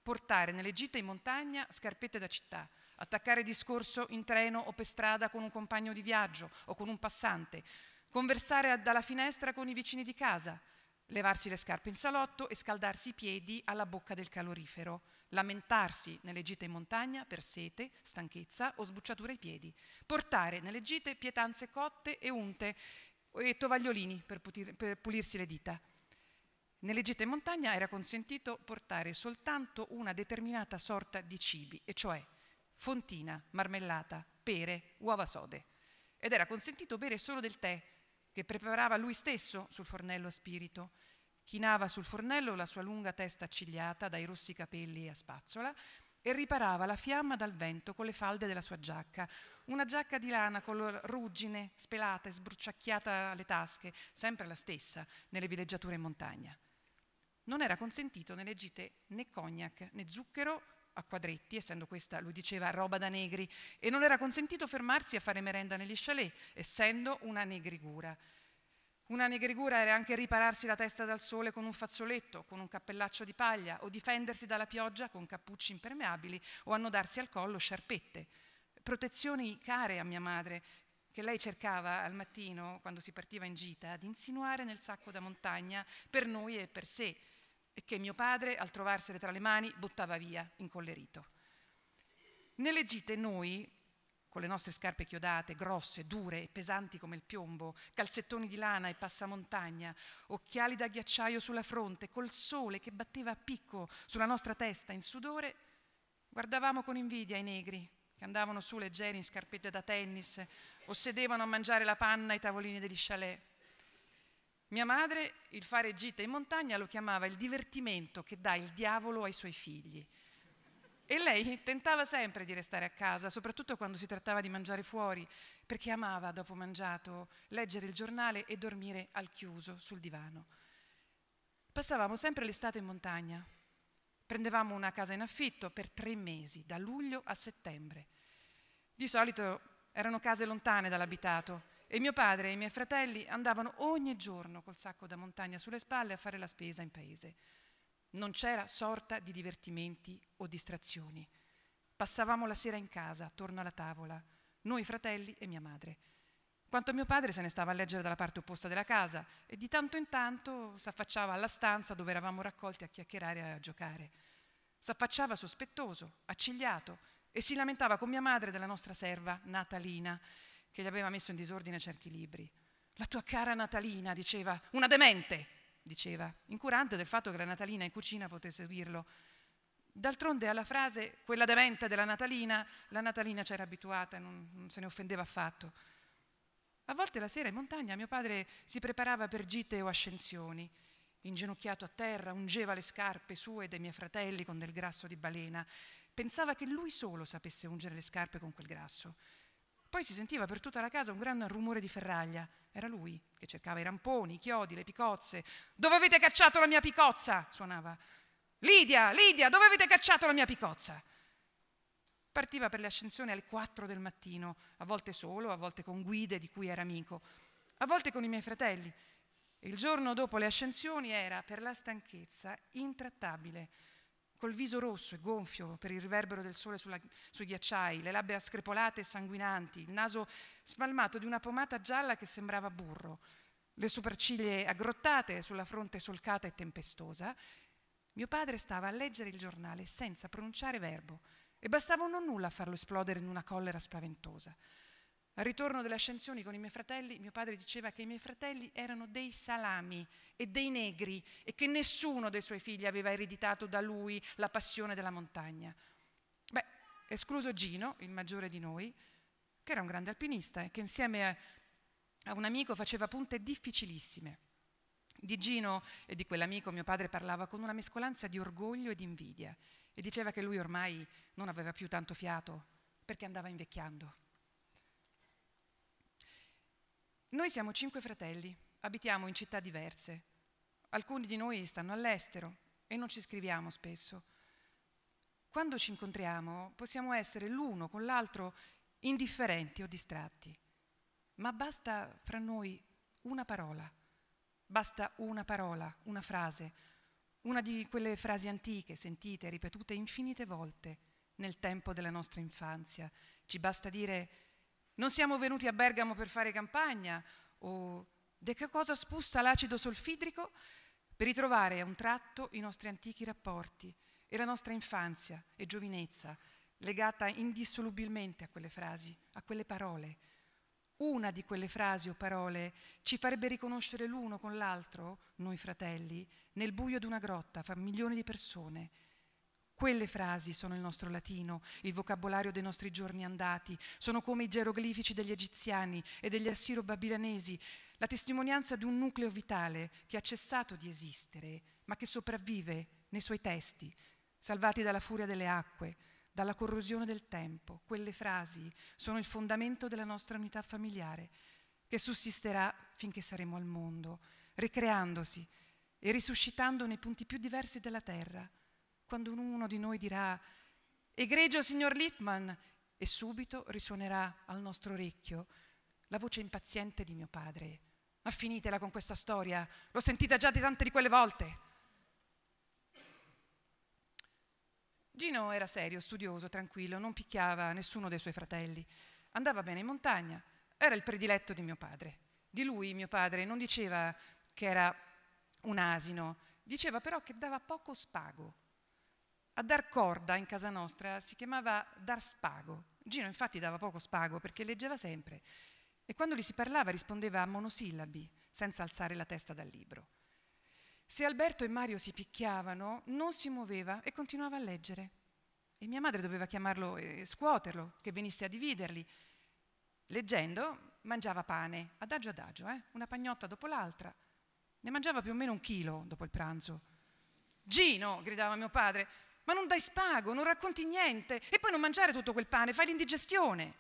portare nelle gite in montagna scarpette da città, attaccare discorso in treno o per strada con un compagno di viaggio o con un passante, conversare dalla finestra con i vicini di casa, levarsi le scarpe in salotto e scaldarsi i piedi alla bocca del calorifero, lamentarsi nelle gite in montagna per sete, stanchezza o sbucciatura ai piedi, portare nelle gite pietanze cotte e unte e tovagliolini per, putir, per pulirsi le dita. Nelle gite in montagna era consentito portare soltanto una determinata sorta di cibi, e cioè fontina, marmellata, pere, uova sode. Ed era consentito bere solo del tè, che preparava lui stesso sul fornello a spirito. Chinava sul fornello la sua lunga testa accigliata dai rossi capelli a spazzola e riparava la fiamma dal vento con le falde della sua giacca, una giacca di lana color ruggine, spelata e sbrucciacchiata alle tasche, sempre la stessa nelle villeggiature in montagna. Non era consentito nelle gite né cognac né zucchero a quadretti, essendo questa, lui diceva, roba da negri, e non era consentito fermarsi a fare merenda negli chalet, essendo una negrigura. Una negrigura era anche ripararsi la testa dal sole con un fazzoletto, con un cappellaccio di paglia, o difendersi dalla pioggia con cappucci impermeabili o annodarsi al collo sciarpette. Protezioni care a mia madre, che lei cercava al mattino, quando si partiva in gita, di insinuare nel sacco da montagna per noi e per sé, e che mio padre, al trovarsele tra le mani, buttava via, incollerito. Nelle gite noi, con le nostre scarpe chiodate, grosse, dure e pesanti come il piombo, calzettoni di lana e passamontagna, occhiali da ghiacciaio sulla fronte, col sole che batteva a picco sulla nostra testa in sudore, guardavamo con invidia i negri che andavano su leggeri in scarpette da tennis o sedevano a mangiare la panna ai tavolini degli chalet. Mia madre il fare gite in montagna lo chiamava il divertimento che dà il diavolo ai suoi figli. E lei tentava sempre di restare a casa, soprattutto quando si trattava di mangiare fuori, perché amava, dopo mangiato, leggere il giornale e dormire al chiuso sul divano. Passavamo sempre l'estate in montagna. Prendevamo una casa in affitto per tre mesi, da luglio a settembre. Di solito erano case lontane dall'abitato e mio padre e i miei fratelli andavano ogni giorno col sacco da montagna sulle spalle a fare la spesa in paese. Non c'era sorta di divertimenti o distrazioni. Passavamo la sera in casa, attorno alla tavola, noi fratelli e mia madre. Quanto mio padre se ne stava a leggere dalla parte opposta della casa e di tanto in tanto s'affacciava alla stanza dove eravamo raccolti a chiacchierare e a giocare. S'affacciava sospettoso, accigliato e si lamentava con mia madre della nostra serva, Natalina, che gli aveva messo in disordine certi libri. La tua cara Natalina, diceva, una demente! diceva, incurante del fatto che la Natalina in cucina potesse dirlo. D'altronde alla frase, quella demente della Natalina, la Natalina c'era abituata e non, non se ne offendeva affatto. A volte la sera in montagna mio padre si preparava per gite o ascensioni. Inginocchiato a terra, ungeva le scarpe sue e dei miei fratelli con del grasso di balena. Pensava che lui solo sapesse ungere le scarpe con quel grasso. Poi si sentiva per tutta la casa un gran rumore di ferraglia. Era lui che cercava i ramponi, i chiodi, le picozze. Dove avete cacciato la mia picozza? suonava. Lidia, Lidia, dove avete cacciato la mia picozza? Partiva per le ascensioni alle 4 del mattino, a volte solo, a volte con guide di cui era amico, a volte con i miei fratelli. Il giorno dopo le ascensioni era, per la stanchezza, intrattabile col viso rosso e gonfio per il riverbero del sole sulla, sui ghiacciai, le labbra screpolate e sanguinanti, il naso spalmato di una pomata gialla che sembrava burro, le sopracciglia aggrottate sulla fronte solcata e tempestosa, mio padre stava a leggere il giornale senza pronunciare verbo e bastava un non nulla a farlo esplodere in una collera spaventosa. Al ritorno delle ascensioni con i miei fratelli, mio padre diceva che i miei fratelli erano dei salami e dei negri e che nessuno dei suoi figli aveva ereditato da lui la passione della montagna. Beh, escluso Gino, il maggiore di noi, che era un grande alpinista e che insieme a, un amico faceva punte difficilissime. Di Gino e di quell'amico mio padre parlava con una mescolanza di orgoglio e di invidia e diceva che lui ormai non aveva più tanto fiato perché andava invecchiando noi siamo cinque fratelli, abitiamo in città diverse. Alcuni di noi stanno all'estero e non ci scriviamo spesso. Quando ci incontriamo possiamo essere l'uno con l'altro indifferenti o distratti, ma basta fra noi una parola, basta una parola, una frase, una di quelle frasi antiche, sentite, ripetute infinite volte nel tempo della nostra infanzia. Ci basta dire non siamo venuti a Bergamo per fare campagna o di che cosa spussa l'acido solfidrico per ritrovare a un tratto i nostri antichi rapporti e la nostra infanzia e giovinezza legata indissolubilmente a quelle frasi, a quelle parole. Una di quelle frasi o parole ci farebbe riconoscere l'uno con l'altro, noi fratelli, nel buio di una grotta fra milioni di persone quelle frasi sono il nostro latino, il vocabolario dei nostri giorni andati, sono come i geroglifici degli egiziani e degli assiro-babilanesi, la testimonianza di un nucleo vitale che ha cessato di esistere, ma che sopravvive nei suoi testi, salvati dalla furia delle acque, dalla corrosione del tempo. Quelle frasi sono il fondamento della nostra unità familiare, che sussisterà finché saremo al mondo, ricreandosi e risuscitando nei punti più diversi della terra quando uno di noi dirà, egregio signor Littman, e subito risuonerà al nostro orecchio la voce impaziente di mio padre. Ma finitela con questa storia, l'ho sentita già di tante di quelle volte. Gino era serio, studioso, tranquillo, non picchiava nessuno dei suoi fratelli. Andava bene in montagna, era il prediletto di mio padre. Di lui mio padre non diceva che era un asino, diceva però che dava poco spago a dar corda in casa nostra si chiamava dar spago. Gino infatti dava poco spago perché leggeva sempre e quando gli si parlava rispondeva a monosillabi senza alzare la testa dal libro. Se Alberto e Mario si picchiavano, non si muoveva e continuava a leggere. E mia madre doveva chiamarlo e eh, scuoterlo, che venisse a dividerli. Leggendo, mangiava pane, adagio adagio, eh? una pagnotta dopo l'altra. Ne mangiava più o meno un chilo dopo il pranzo. Gino, gridava mio padre, ma non dai spago, non racconti niente e poi non mangiare tutto quel pane, fai l'indigestione.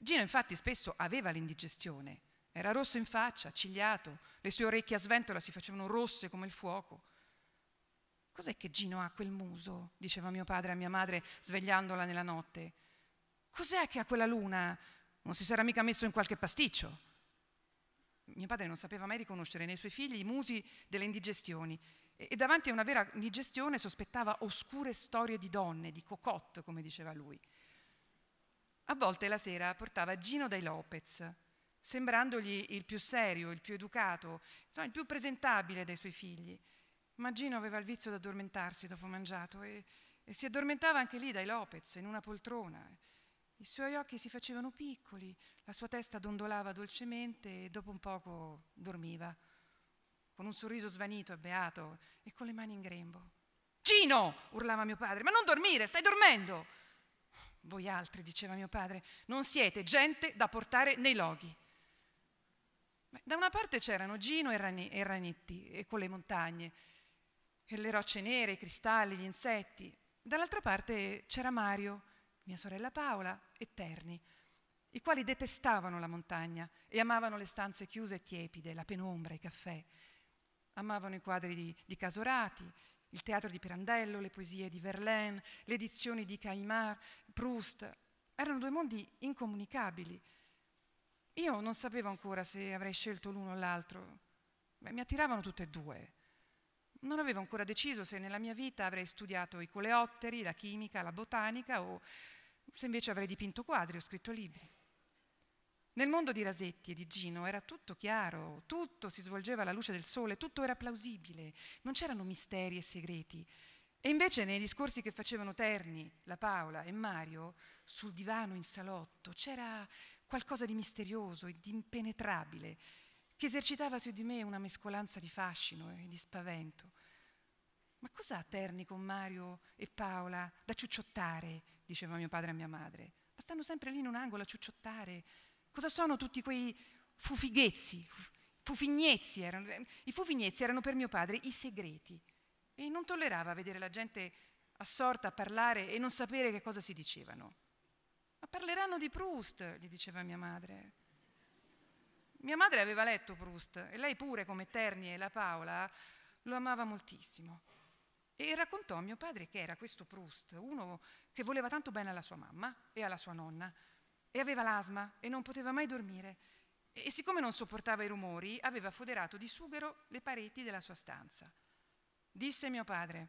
Gino infatti spesso aveva l'indigestione, era rosso in faccia, accigliato, le sue orecchie a sventola si facevano rosse come il fuoco. Cos'è che Gino ha quel muso? diceva mio padre a mia madre svegliandola nella notte. Cos'è che ha quella luna? Non si sarà mica messo in qualche pasticcio. Mio padre non sapeva mai riconoscere nei suoi figli i musi delle indigestioni e davanti a una vera digestione sospettava oscure storie di donne, di cocotte, come diceva lui. A volte la sera portava Gino dai Lopez, sembrandogli il più serio, il più educato, insomma, il più presentabile dei suoi figli. Ma Gino aveva il vizio di addormentarsi dopo mangiato e, e si addormentava anche lì dai Lopez, in una poltrona. I suoi occhi si facevano piccoli, la sua testa dondolava dolcemente e dopo un poco dormiva con un sorriso svanito e beato e con le mani in grembo. Gino! urlava mio padre, ma non dormire, stai dormendo! Voi altri, diceva mio padre, non siete gente da portare nei loghi. Da una parte c'erano Gino e, Rani, e Ranetti e con le montagne, e le rocce nere, i cristalli, gli insetti. Dall'altra parte c'era Mario, mia sorella Paola e Terni, i quali detestavano la montagna e amavano le stanze chiuse e tiepide, la penombra, i caffè amavano i quadri di, di Casorati, il teatro di Pirandello, le poesie di Verlaine, le edizioni di Caimar, Proust. Erano due mondi incomunicabili. Io non sapevo ancora se avrei scelto l'uno o l'altro. Mi attiravano tutte e due. Non avevo ancora deciso se nella mia vita avrei studiato i coleotteri, la chimica, la botanica o se invece avrei dipinto quadri o scritto libri. Nel mondo di Rasetti e di Gino era tutto chiaro, tutto si svolgeva alla luce del sole, tutto era plausibile, non c'erano misteri e segreti. E invece nei discorsi che facevano Terni, la Paola e Mario sul divano in salotto c'era qualcosa di misterioso e di impenetrabile che esercitava su di me una mescolanza di fascino e di spavento. Ma cos'ha Terni con Mario e Paola da ciucciottare? diceva mio padre a mia madre. Ma stanno sempre lì in un angolo a ciucciottare Cosa sono tutti quei fufighezzi, fufignezzi erano, eh, I fufignezzi erano per mio padre i segreti e non tollerava vedere la gente assorta a parlare e non sapere che cosa si dicevano. Ma parleranno di Proust, gli diceva mia madre. Mia madre aveva letto Proust e lei pure, come Terni e la Paola, lo amava moltissimo. E raccontò a mio padre che era questo Proust, uno che voleva tanto bene alla sua mamma e alla sua nonna, e aveva l'asma e non poteva mai dormire. E siccome non sopportava i rumori, aveva foderato di sughero le pareti della sua stanza. Disse mio padre,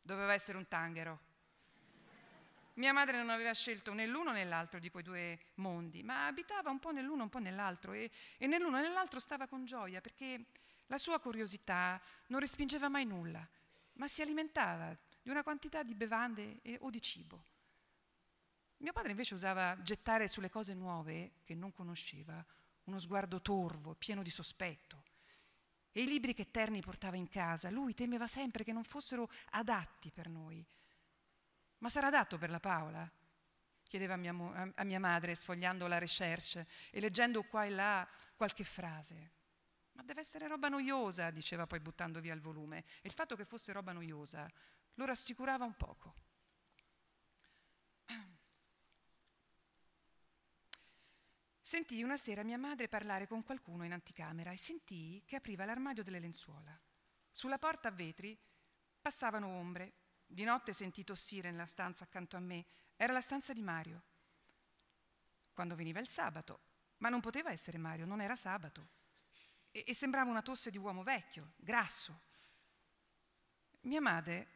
doveva essere un tanghero. Mia madre non aveva scelto né l'uno né l'altro di quei due mondi, ma abitava un po' nell'uno, e un po' nell'altro e, e nell'uno e nell'altro stava con gioia perché la sua curiosità non respingeva mai nulla, ma si alimentava di una quantità di bevande e, o di cibo mio padre invece usava gettare sulle cose nuove che non conosceva uno sguardo torvo, pieno di sospetto. E i libri che Terni portava in casa, lui temeva sempre che non fossero adatti per noi. Ma sarà adatto per la Paola? chiedeva a mia, mo- a mia madre sfogliando la recherche e leggendo qua e là qualche frase. Ma deve essere roba noiosa, diceva poi buttando via il volume. E il fatto che fosse roba noiosa lo rassicurava un poco. Sentii una sera mia madre parlare con qualcuno in anticamera e sentii che apriva l'armadio delle lenzuola. Sulla porta a vetri passavano ombre. Di notte sentii tossire nella stanza accanto a me. Era la stanza di Mario. Quando veniva il sabato, ma non poteva essere Mario, non era sabato. E, e sembrava una tosse di uomo vecchio, grasso. Mia madre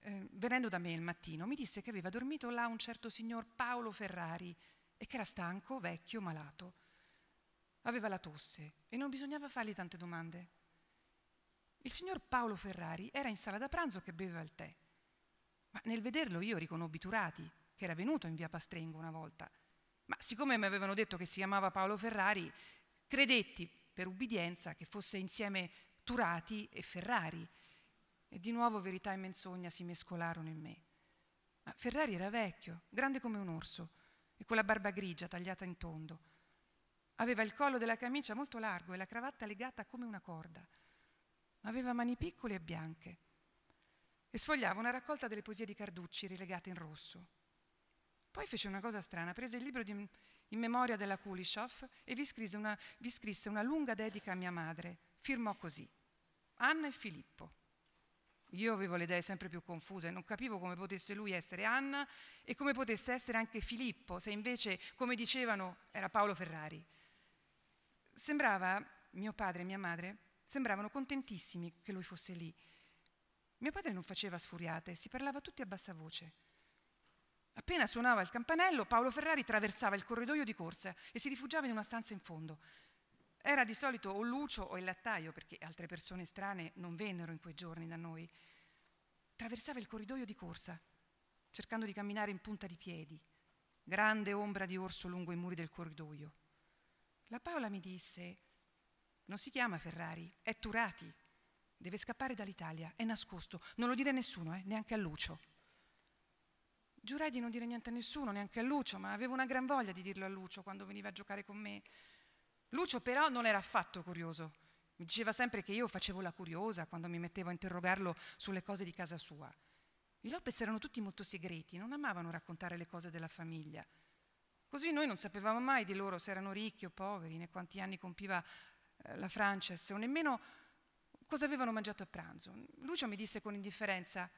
eh, venendo da me il mattino, mi disse che aveva dormito là un certo signor Paolo Ferrari, e che era stanco, vecchio, malato. Aveva la tosse e non bisognava fargli tante domande. Il signor Paolo Ferrari era in sala da pranzo che beveva il tè, ma nel vederlo io riconobbi Turati, che era venuto in via Pastrengo una volta. Ma siccome mi avevano detto che si chiamava Paolo Ferrari, credetti per ubbidienza che fosse insieme Turati e Ferrari. E di nuovo verità e menzogna si mescolarono in me. Ma Ferrari era vecchio, grande come un orso e con la barba grigia tagliata in tondo. Aveva il collo della camicia molto largo e la cravatta legata come una corda. Aveva mani piccole e bianche e sfogliava una raccolta delle poesie di Carducci rilegate in rosso. Poi fece una cosa strana, prese il libro di, in memoria della Kulishov e vi scrisse, una, vi scrisse una lunga dedica a mia madre. Firmò così, Anna e Filippo. Io avevo le idee sempre più confuse, non capivo come potesse lui essere Anna e come potesse essere anche Filippo, se invece, come dicevano, era Paolo Ferrari. Sembrava, mio padre e mia madre, sembravano contentissimi che lui fosse lì. Mio padre non faceva sfuriate, si parlava tutti a bassa voce. Appena suonava il campanello, Paolo Ferrari traversava il corridoio di corsa e si rifugiava in una stanza in fondo. Era di solito o Lucio o il lattaio, perché altre persone strane non vennero in quei giorni da noi. Traversava il corridoio di corsa, cercando di camminare in punta di piedi. Grande ombra di orso lungo i muri del corridoio. La Paola mi disse, non si chiama Ferrari, è Turati. Deve scappare dall'Italia, è nascosto. Non lo dire a nessuno, eh, neanche a Lucio. Giurai di non dire niente a nessuno, neanche a Lucio, ma avevo una gran voglia di dirlo a Lucio quando veniva a giocare con me. Lucio però non era affatto curioso. Mi diceva sempre che io facevo la curiosa quando mi mettevo a interrogarlo sulle cose di casa sua. I Lopez erano tutti molto segreti, non amavano raccontare le cose della famiglia. Così noi non sapevamo mai di loro se erano ricchi o poveri, né quanti anni compiva eh, la Frances, o nemmeno cosa avevano mangiato a pranzo. Lucio mi disse con indifferenza,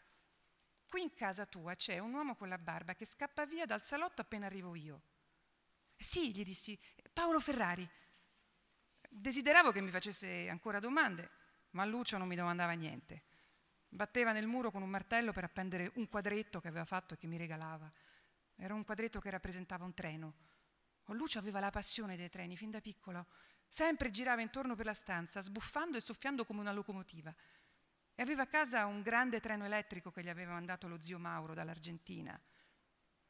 qui in casa tua c'è un uomo con la barba che scappa via dal salotto appena arrivo io. Sì, gli dissi, Paolo Ferrari, Desideravo che mi facesse ancora domande, ma Lucio non mi domandava niente. Batteva nel muro con un martello per appendere un quadretto che aveva fatto e che mi regalava. Era un quadretto che rappresentava un treno. Oh, Lucio aveva la passione dei treni fin da piccolo. Sempre girava intorno per la stanza, sbuffando e soffiando come una locomotiva. E aveva a casa un grande treno elettrico che gli aveva mandato lo zio Mauro dall'Argentina.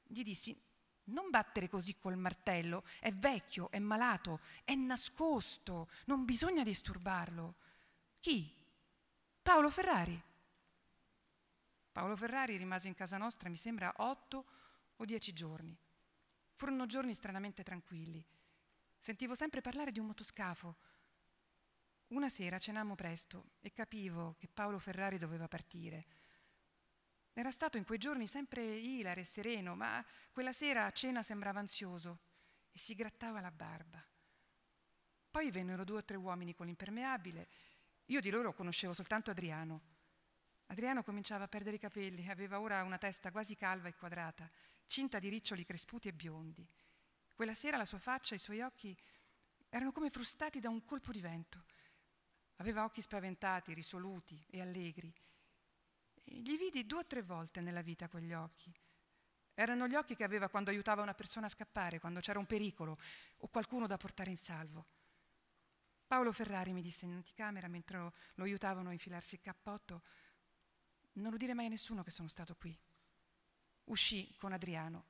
Gli dissi, non battere così col martello, è vecchio, è malato, è nascosto, non bisogna disturbarlo. Chi? Paolo Ferrari. Paolo Ferrari rimase in casa nostra, mi sembra, otto o dieci giorni. Furono giorni stranamente tranquilli. Sentivo sempre parlare di un motoscafo. Una sera cenammo presto e capivo che Paolo Ferrari doveva partire era stato in quei giorni sempre ilare e sereno, ma quella sera a cena sembrava ansioso e si grattava la barba. Poi vennero due o tre uomini con l'impermeabile. Io di loro conoscevo soltanto Adriano. Adriano cominciava a perdere i capelli, aveva ora una testa quasi calva e quadrata, cinta di riccioli cresputi e biondi. Quella sera la sua faccia e i suoi occhi erano come frustati da un colpo di vento. Aveva occhi spaventati, risoluti e allegri, gli vidi due o tre volte nella vita quegli occhi. Erano gli occhi che aveva quando aiutava una persona a scappare, quando c'era un pericolo o qualcuno da portare in salvo. Paolo Ferrari mi disse in anticamera mentre lo aiutavano a infilarsi il cappotto, non lo dire mai a nessuno che sono stato qui. Uscì con Adriano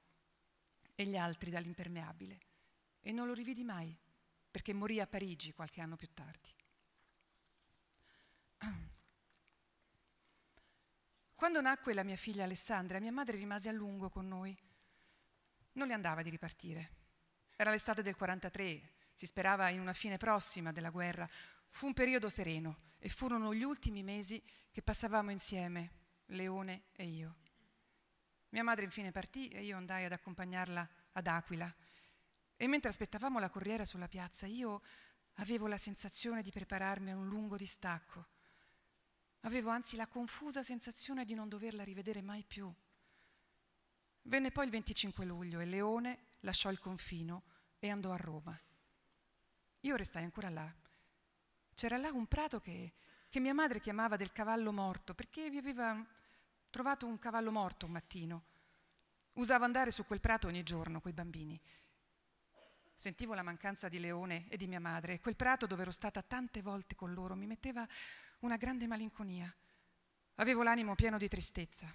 e gli altri dall'impermeabile e non lo rividi mai perché morì a Parigi qualche anno più tardi. [CLEARS THROAT] Quando nacque la mia figlia Alessandra, mia madre rimase a lungo con noi. Non le andava di ripartire. Era l'estate del 43, si sperava in una fine prossima della guerra. Fu un periodo sereno e furono gli ultimi mesi che passavamo insieme, Leone e io. Mia madre infine partì e io andai ad accompagnarla ad Aquila. E mentre aspettavamo la corriera sulla piazza, io avevo la sensazione di prepararmi a un lungo distacco. Avevo anzi la confusa sensazione di non doverla rivedere mai più. Venne poi il 25 luglio e Leone lasciò il confino e andò a Roma. Io restai ancora là. C'era là un prato che, che mia madre chiamava del cavallo morto perché vi aveva trovato un cavallo morto un mattino. Usavo andare su quel prato ogni giorno, coi bambini. Sentivo la mancanza di Leone e di mia madre e quel prato dove ero stata tante volte con loro mi metteva una grande malinconia. Avevo l'animo pieno di tristezza.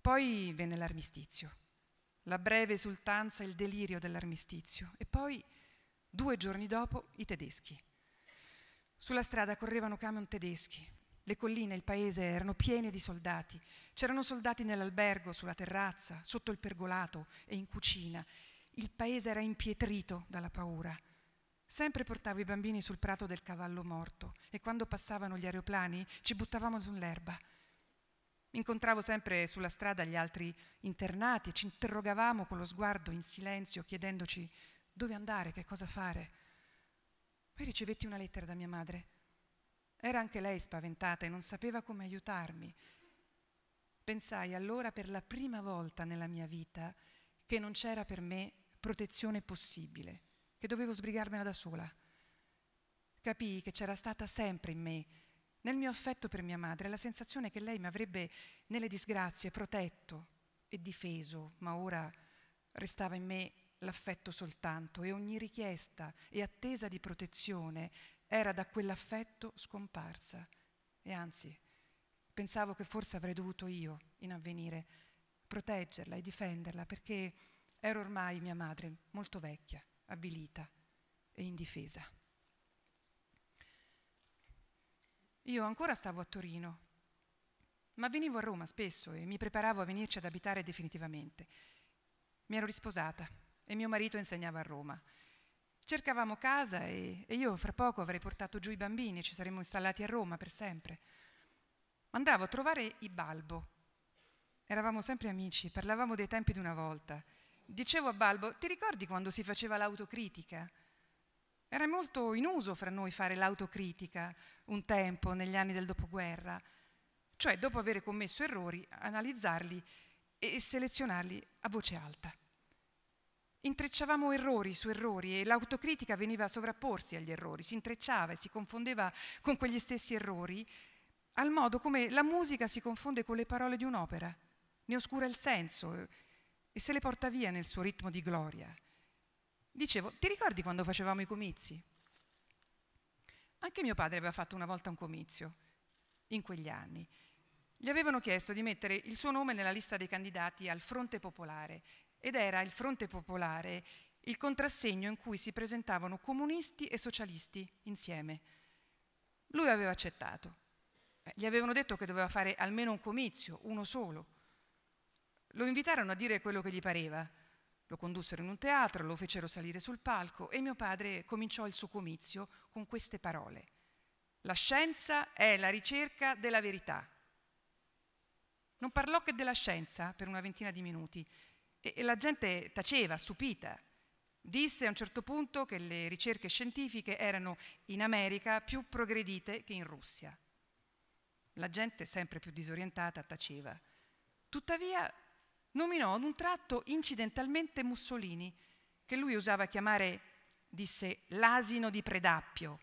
Poi venne l'armistizio, la breve esultanza e il delirio dell'armistizio. E poi, due giorni dopo, i tedeschi. Sulla strada correvano camion tedeschi. Le colline, il paese erano piene di soldati. C'erano soldati nell'albergo, sulla terrazza, sotto il pergolato e in cucina. Il paese era impietrito dalla paura. Sempre portavo i bambini sul prato del cavallo morto e quando passavano gli aeroplani ci buttavamo sull'erba. Incontravo sempre sulla strada gli altri internati e ci interrogavamo con lo sguardo in silenzio chiedendoci dove andare, che cosa fare. Poi ricevetti una lettera da mia madre. Era anche lei spaventata e non sapeva come aiutarmi. Pensai allora per la prima volta nella mia vita che non c'era per me protezione possibile che dovevo sbrigarmela da sola. Capii che c'era stata sempre in me, nel mio affetto per mia madre, la sensazione che lei mi avrebbe nelle disgrazie protetto e difeso, ma ora restava in me l'affetto soltanto e ogni richiesta e attesa di protezione era da quell'affetto scomparsa. E anzi, pensavo che forse avrei dovuto io, in avvenire, proteggerla e difenderla perché ero ormai mia madre molto vecchia avvilita e indifesa. Io ancora stavo a Torino, ma venivo a Roma spesso e mi preparavo a venirci ad abitare definitivamente. Mi ero risposata e mio marito insegnava a Roma. Cercavamo casa e, e, io fra poco avrei portato giù i bambini e ci saremmo installati a Roma per sempre. Andavo a trovare i Balbo. Eravamo sempre amici, parlavamo dei tempi di una volta. Dicevo a Balbo, ti ricordi quando si faceva l'autocritica? Era molto in uso fra noi fare l'autocritica un tempo, negli anni del dopoguerra, cioè dopo aver commesso errori, analizzarli e selezionarli a voce alta. Intrecciavamo errori su errori e l'autocritica veniva a sovrapporsi agli errori, si intrecciava e si confondeva con quegli stessi errori, al modo come la musica si confonde con le parole di un'opera, ne oscura il senso e se le porta via nel suo ritmo di gloria. Dicevo, ti ricordi quando facevamo i comizi? Anche mio padre aveva fatto una volta un comizio, in quegli anni. Gli avevano chiesto di mettere il suo nome nella lista dei candidati al Fronte Popolare ed era il Fronte Popolare il contrassegno in cui si presentavano comunisti e socialisti insieme. Lui aveva accettato. Eh, gli avevano detto che doveva fare almeno un comizio, uno solo. Lo invitarono a dire quello che gli pareva. Lo condussero in un teatro, lo fecero salire sul palco e mio padre cominciò il suo comizio con queste parole. La scienza è la ricerca della verità. Non parlò che della scienza per una ventina di minuti e, la gente taceva, stupita. Disse a un certo punto che le ricerche scientifiche erano in America più progredite che in Russia. La gente, sempre più disorientata, taceva. Tuttavia nominò ad un tratto incidentalmente Mussolini, che lui usava chiamare, disse, l'asino di Predappio.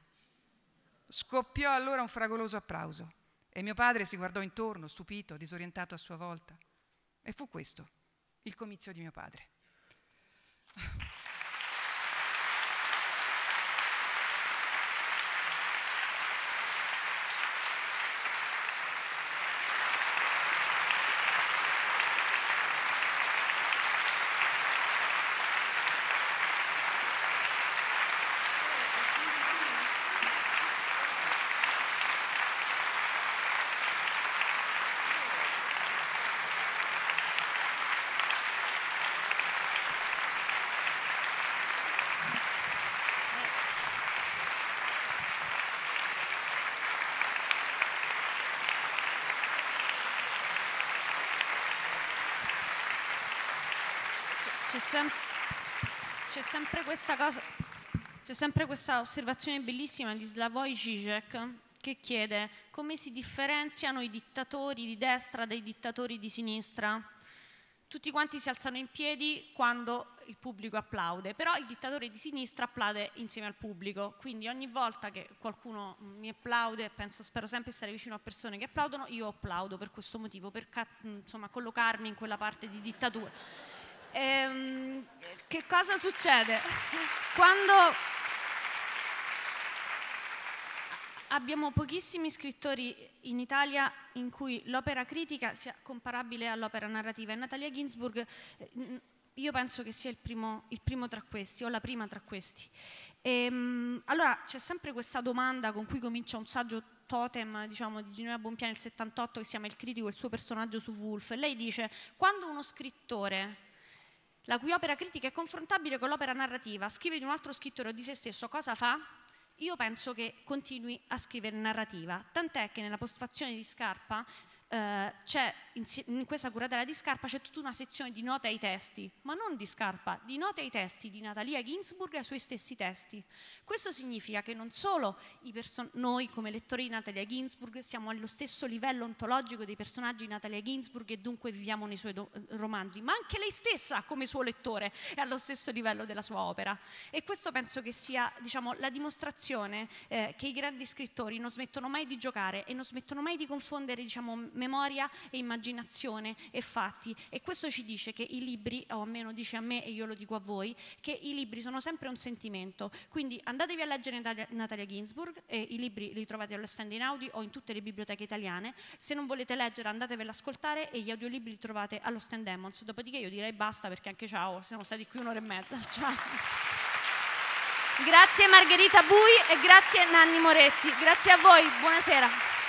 Scoppiò allora un fragoloso applauso e mio padre si guardò intorno, stupito, disorientato a sua volta. E fu questo il comizio di mio padre. C'è, sem- c'è, sempre questa cosa, c'è sempre questa osservazione bellissima di Slavoj Žižek che chiede come si differenziano i dittatori di destra dai dittatori di sinistra. Tutti quanti si alzano in piedi quando il pubblico applaude, però il dittatore di sinistra applaude insieme al pubblico, quindi ogni volta che qualcuno mi applaude, penso, spero sempre di stare vicino a persone che applaudono, io applaudo per questo motivo, per insomma, collocarmi in quella parte di dittatura. Ehm, che cosa succede? Quando abbiamo pochissimi scrittori in Italia in cui l'opera critica sia comparabile all'opera narrativa e Natalia Ginsburg eh, io penso che sia il primo, il primo tra questi o la prima tra questi. Ehm, allora c'è sempre questa domanda con cui comincia un saggio totem diciamo, di Ginevra Bonpiani nel 78 che si chiama Il critico il suo personaggio su Wolf. Lei dice quando uno scrittore la cui opera critica è confrontabile con l'opera narrativa, scrive di un altro scrittore o di se stesso, cosa fa? Io penso che continui a scrivere narrativa, tant'è che nella postfazione di Scarpa eh, c'è in, in, questa curatela di scarpa c'è tutta una sezione di note ai testi, ma non di scarpa, di note ai testi di Natalia Ginsburg e ai suoi stessi testi. Questo significa che non solo noi come lettori di Natalia Ginsburg siamo allo stesso livello ontologico dei personaggi di Natalia Ginsburg e dunque viviamo nei suoi eh, romanzi, ma anche lei stessa come suo lettore è allo stesso livello della sua opera. E questo penso che sia diciamo, la dimostrazione eh, che i grandi scrittori non smettono mai di giocare e non smettono mai di confondere diciamo, memoria e immaginazione e fatti. E questo ci dice che i libri, o almeno dice a me e io lo dico a voi, che i libri sono sempre un sentimento. Quindi andatevi a leggere Natalia Ginsburg, i libri li trovate allo stand in Audi o in tutte le biblioteche italiane. Se non volete leggere andatevelo ad ascoltare e gli audiolibri li trovate allo stand Demons. Dopodiché io direi basta perché anche ciao, siamo stati qui un'ora e mezza. [LAUGHS] Ciao. Grazie Margherita Bui e grazie Nanni Moretti. Grazie a voi, buonasera.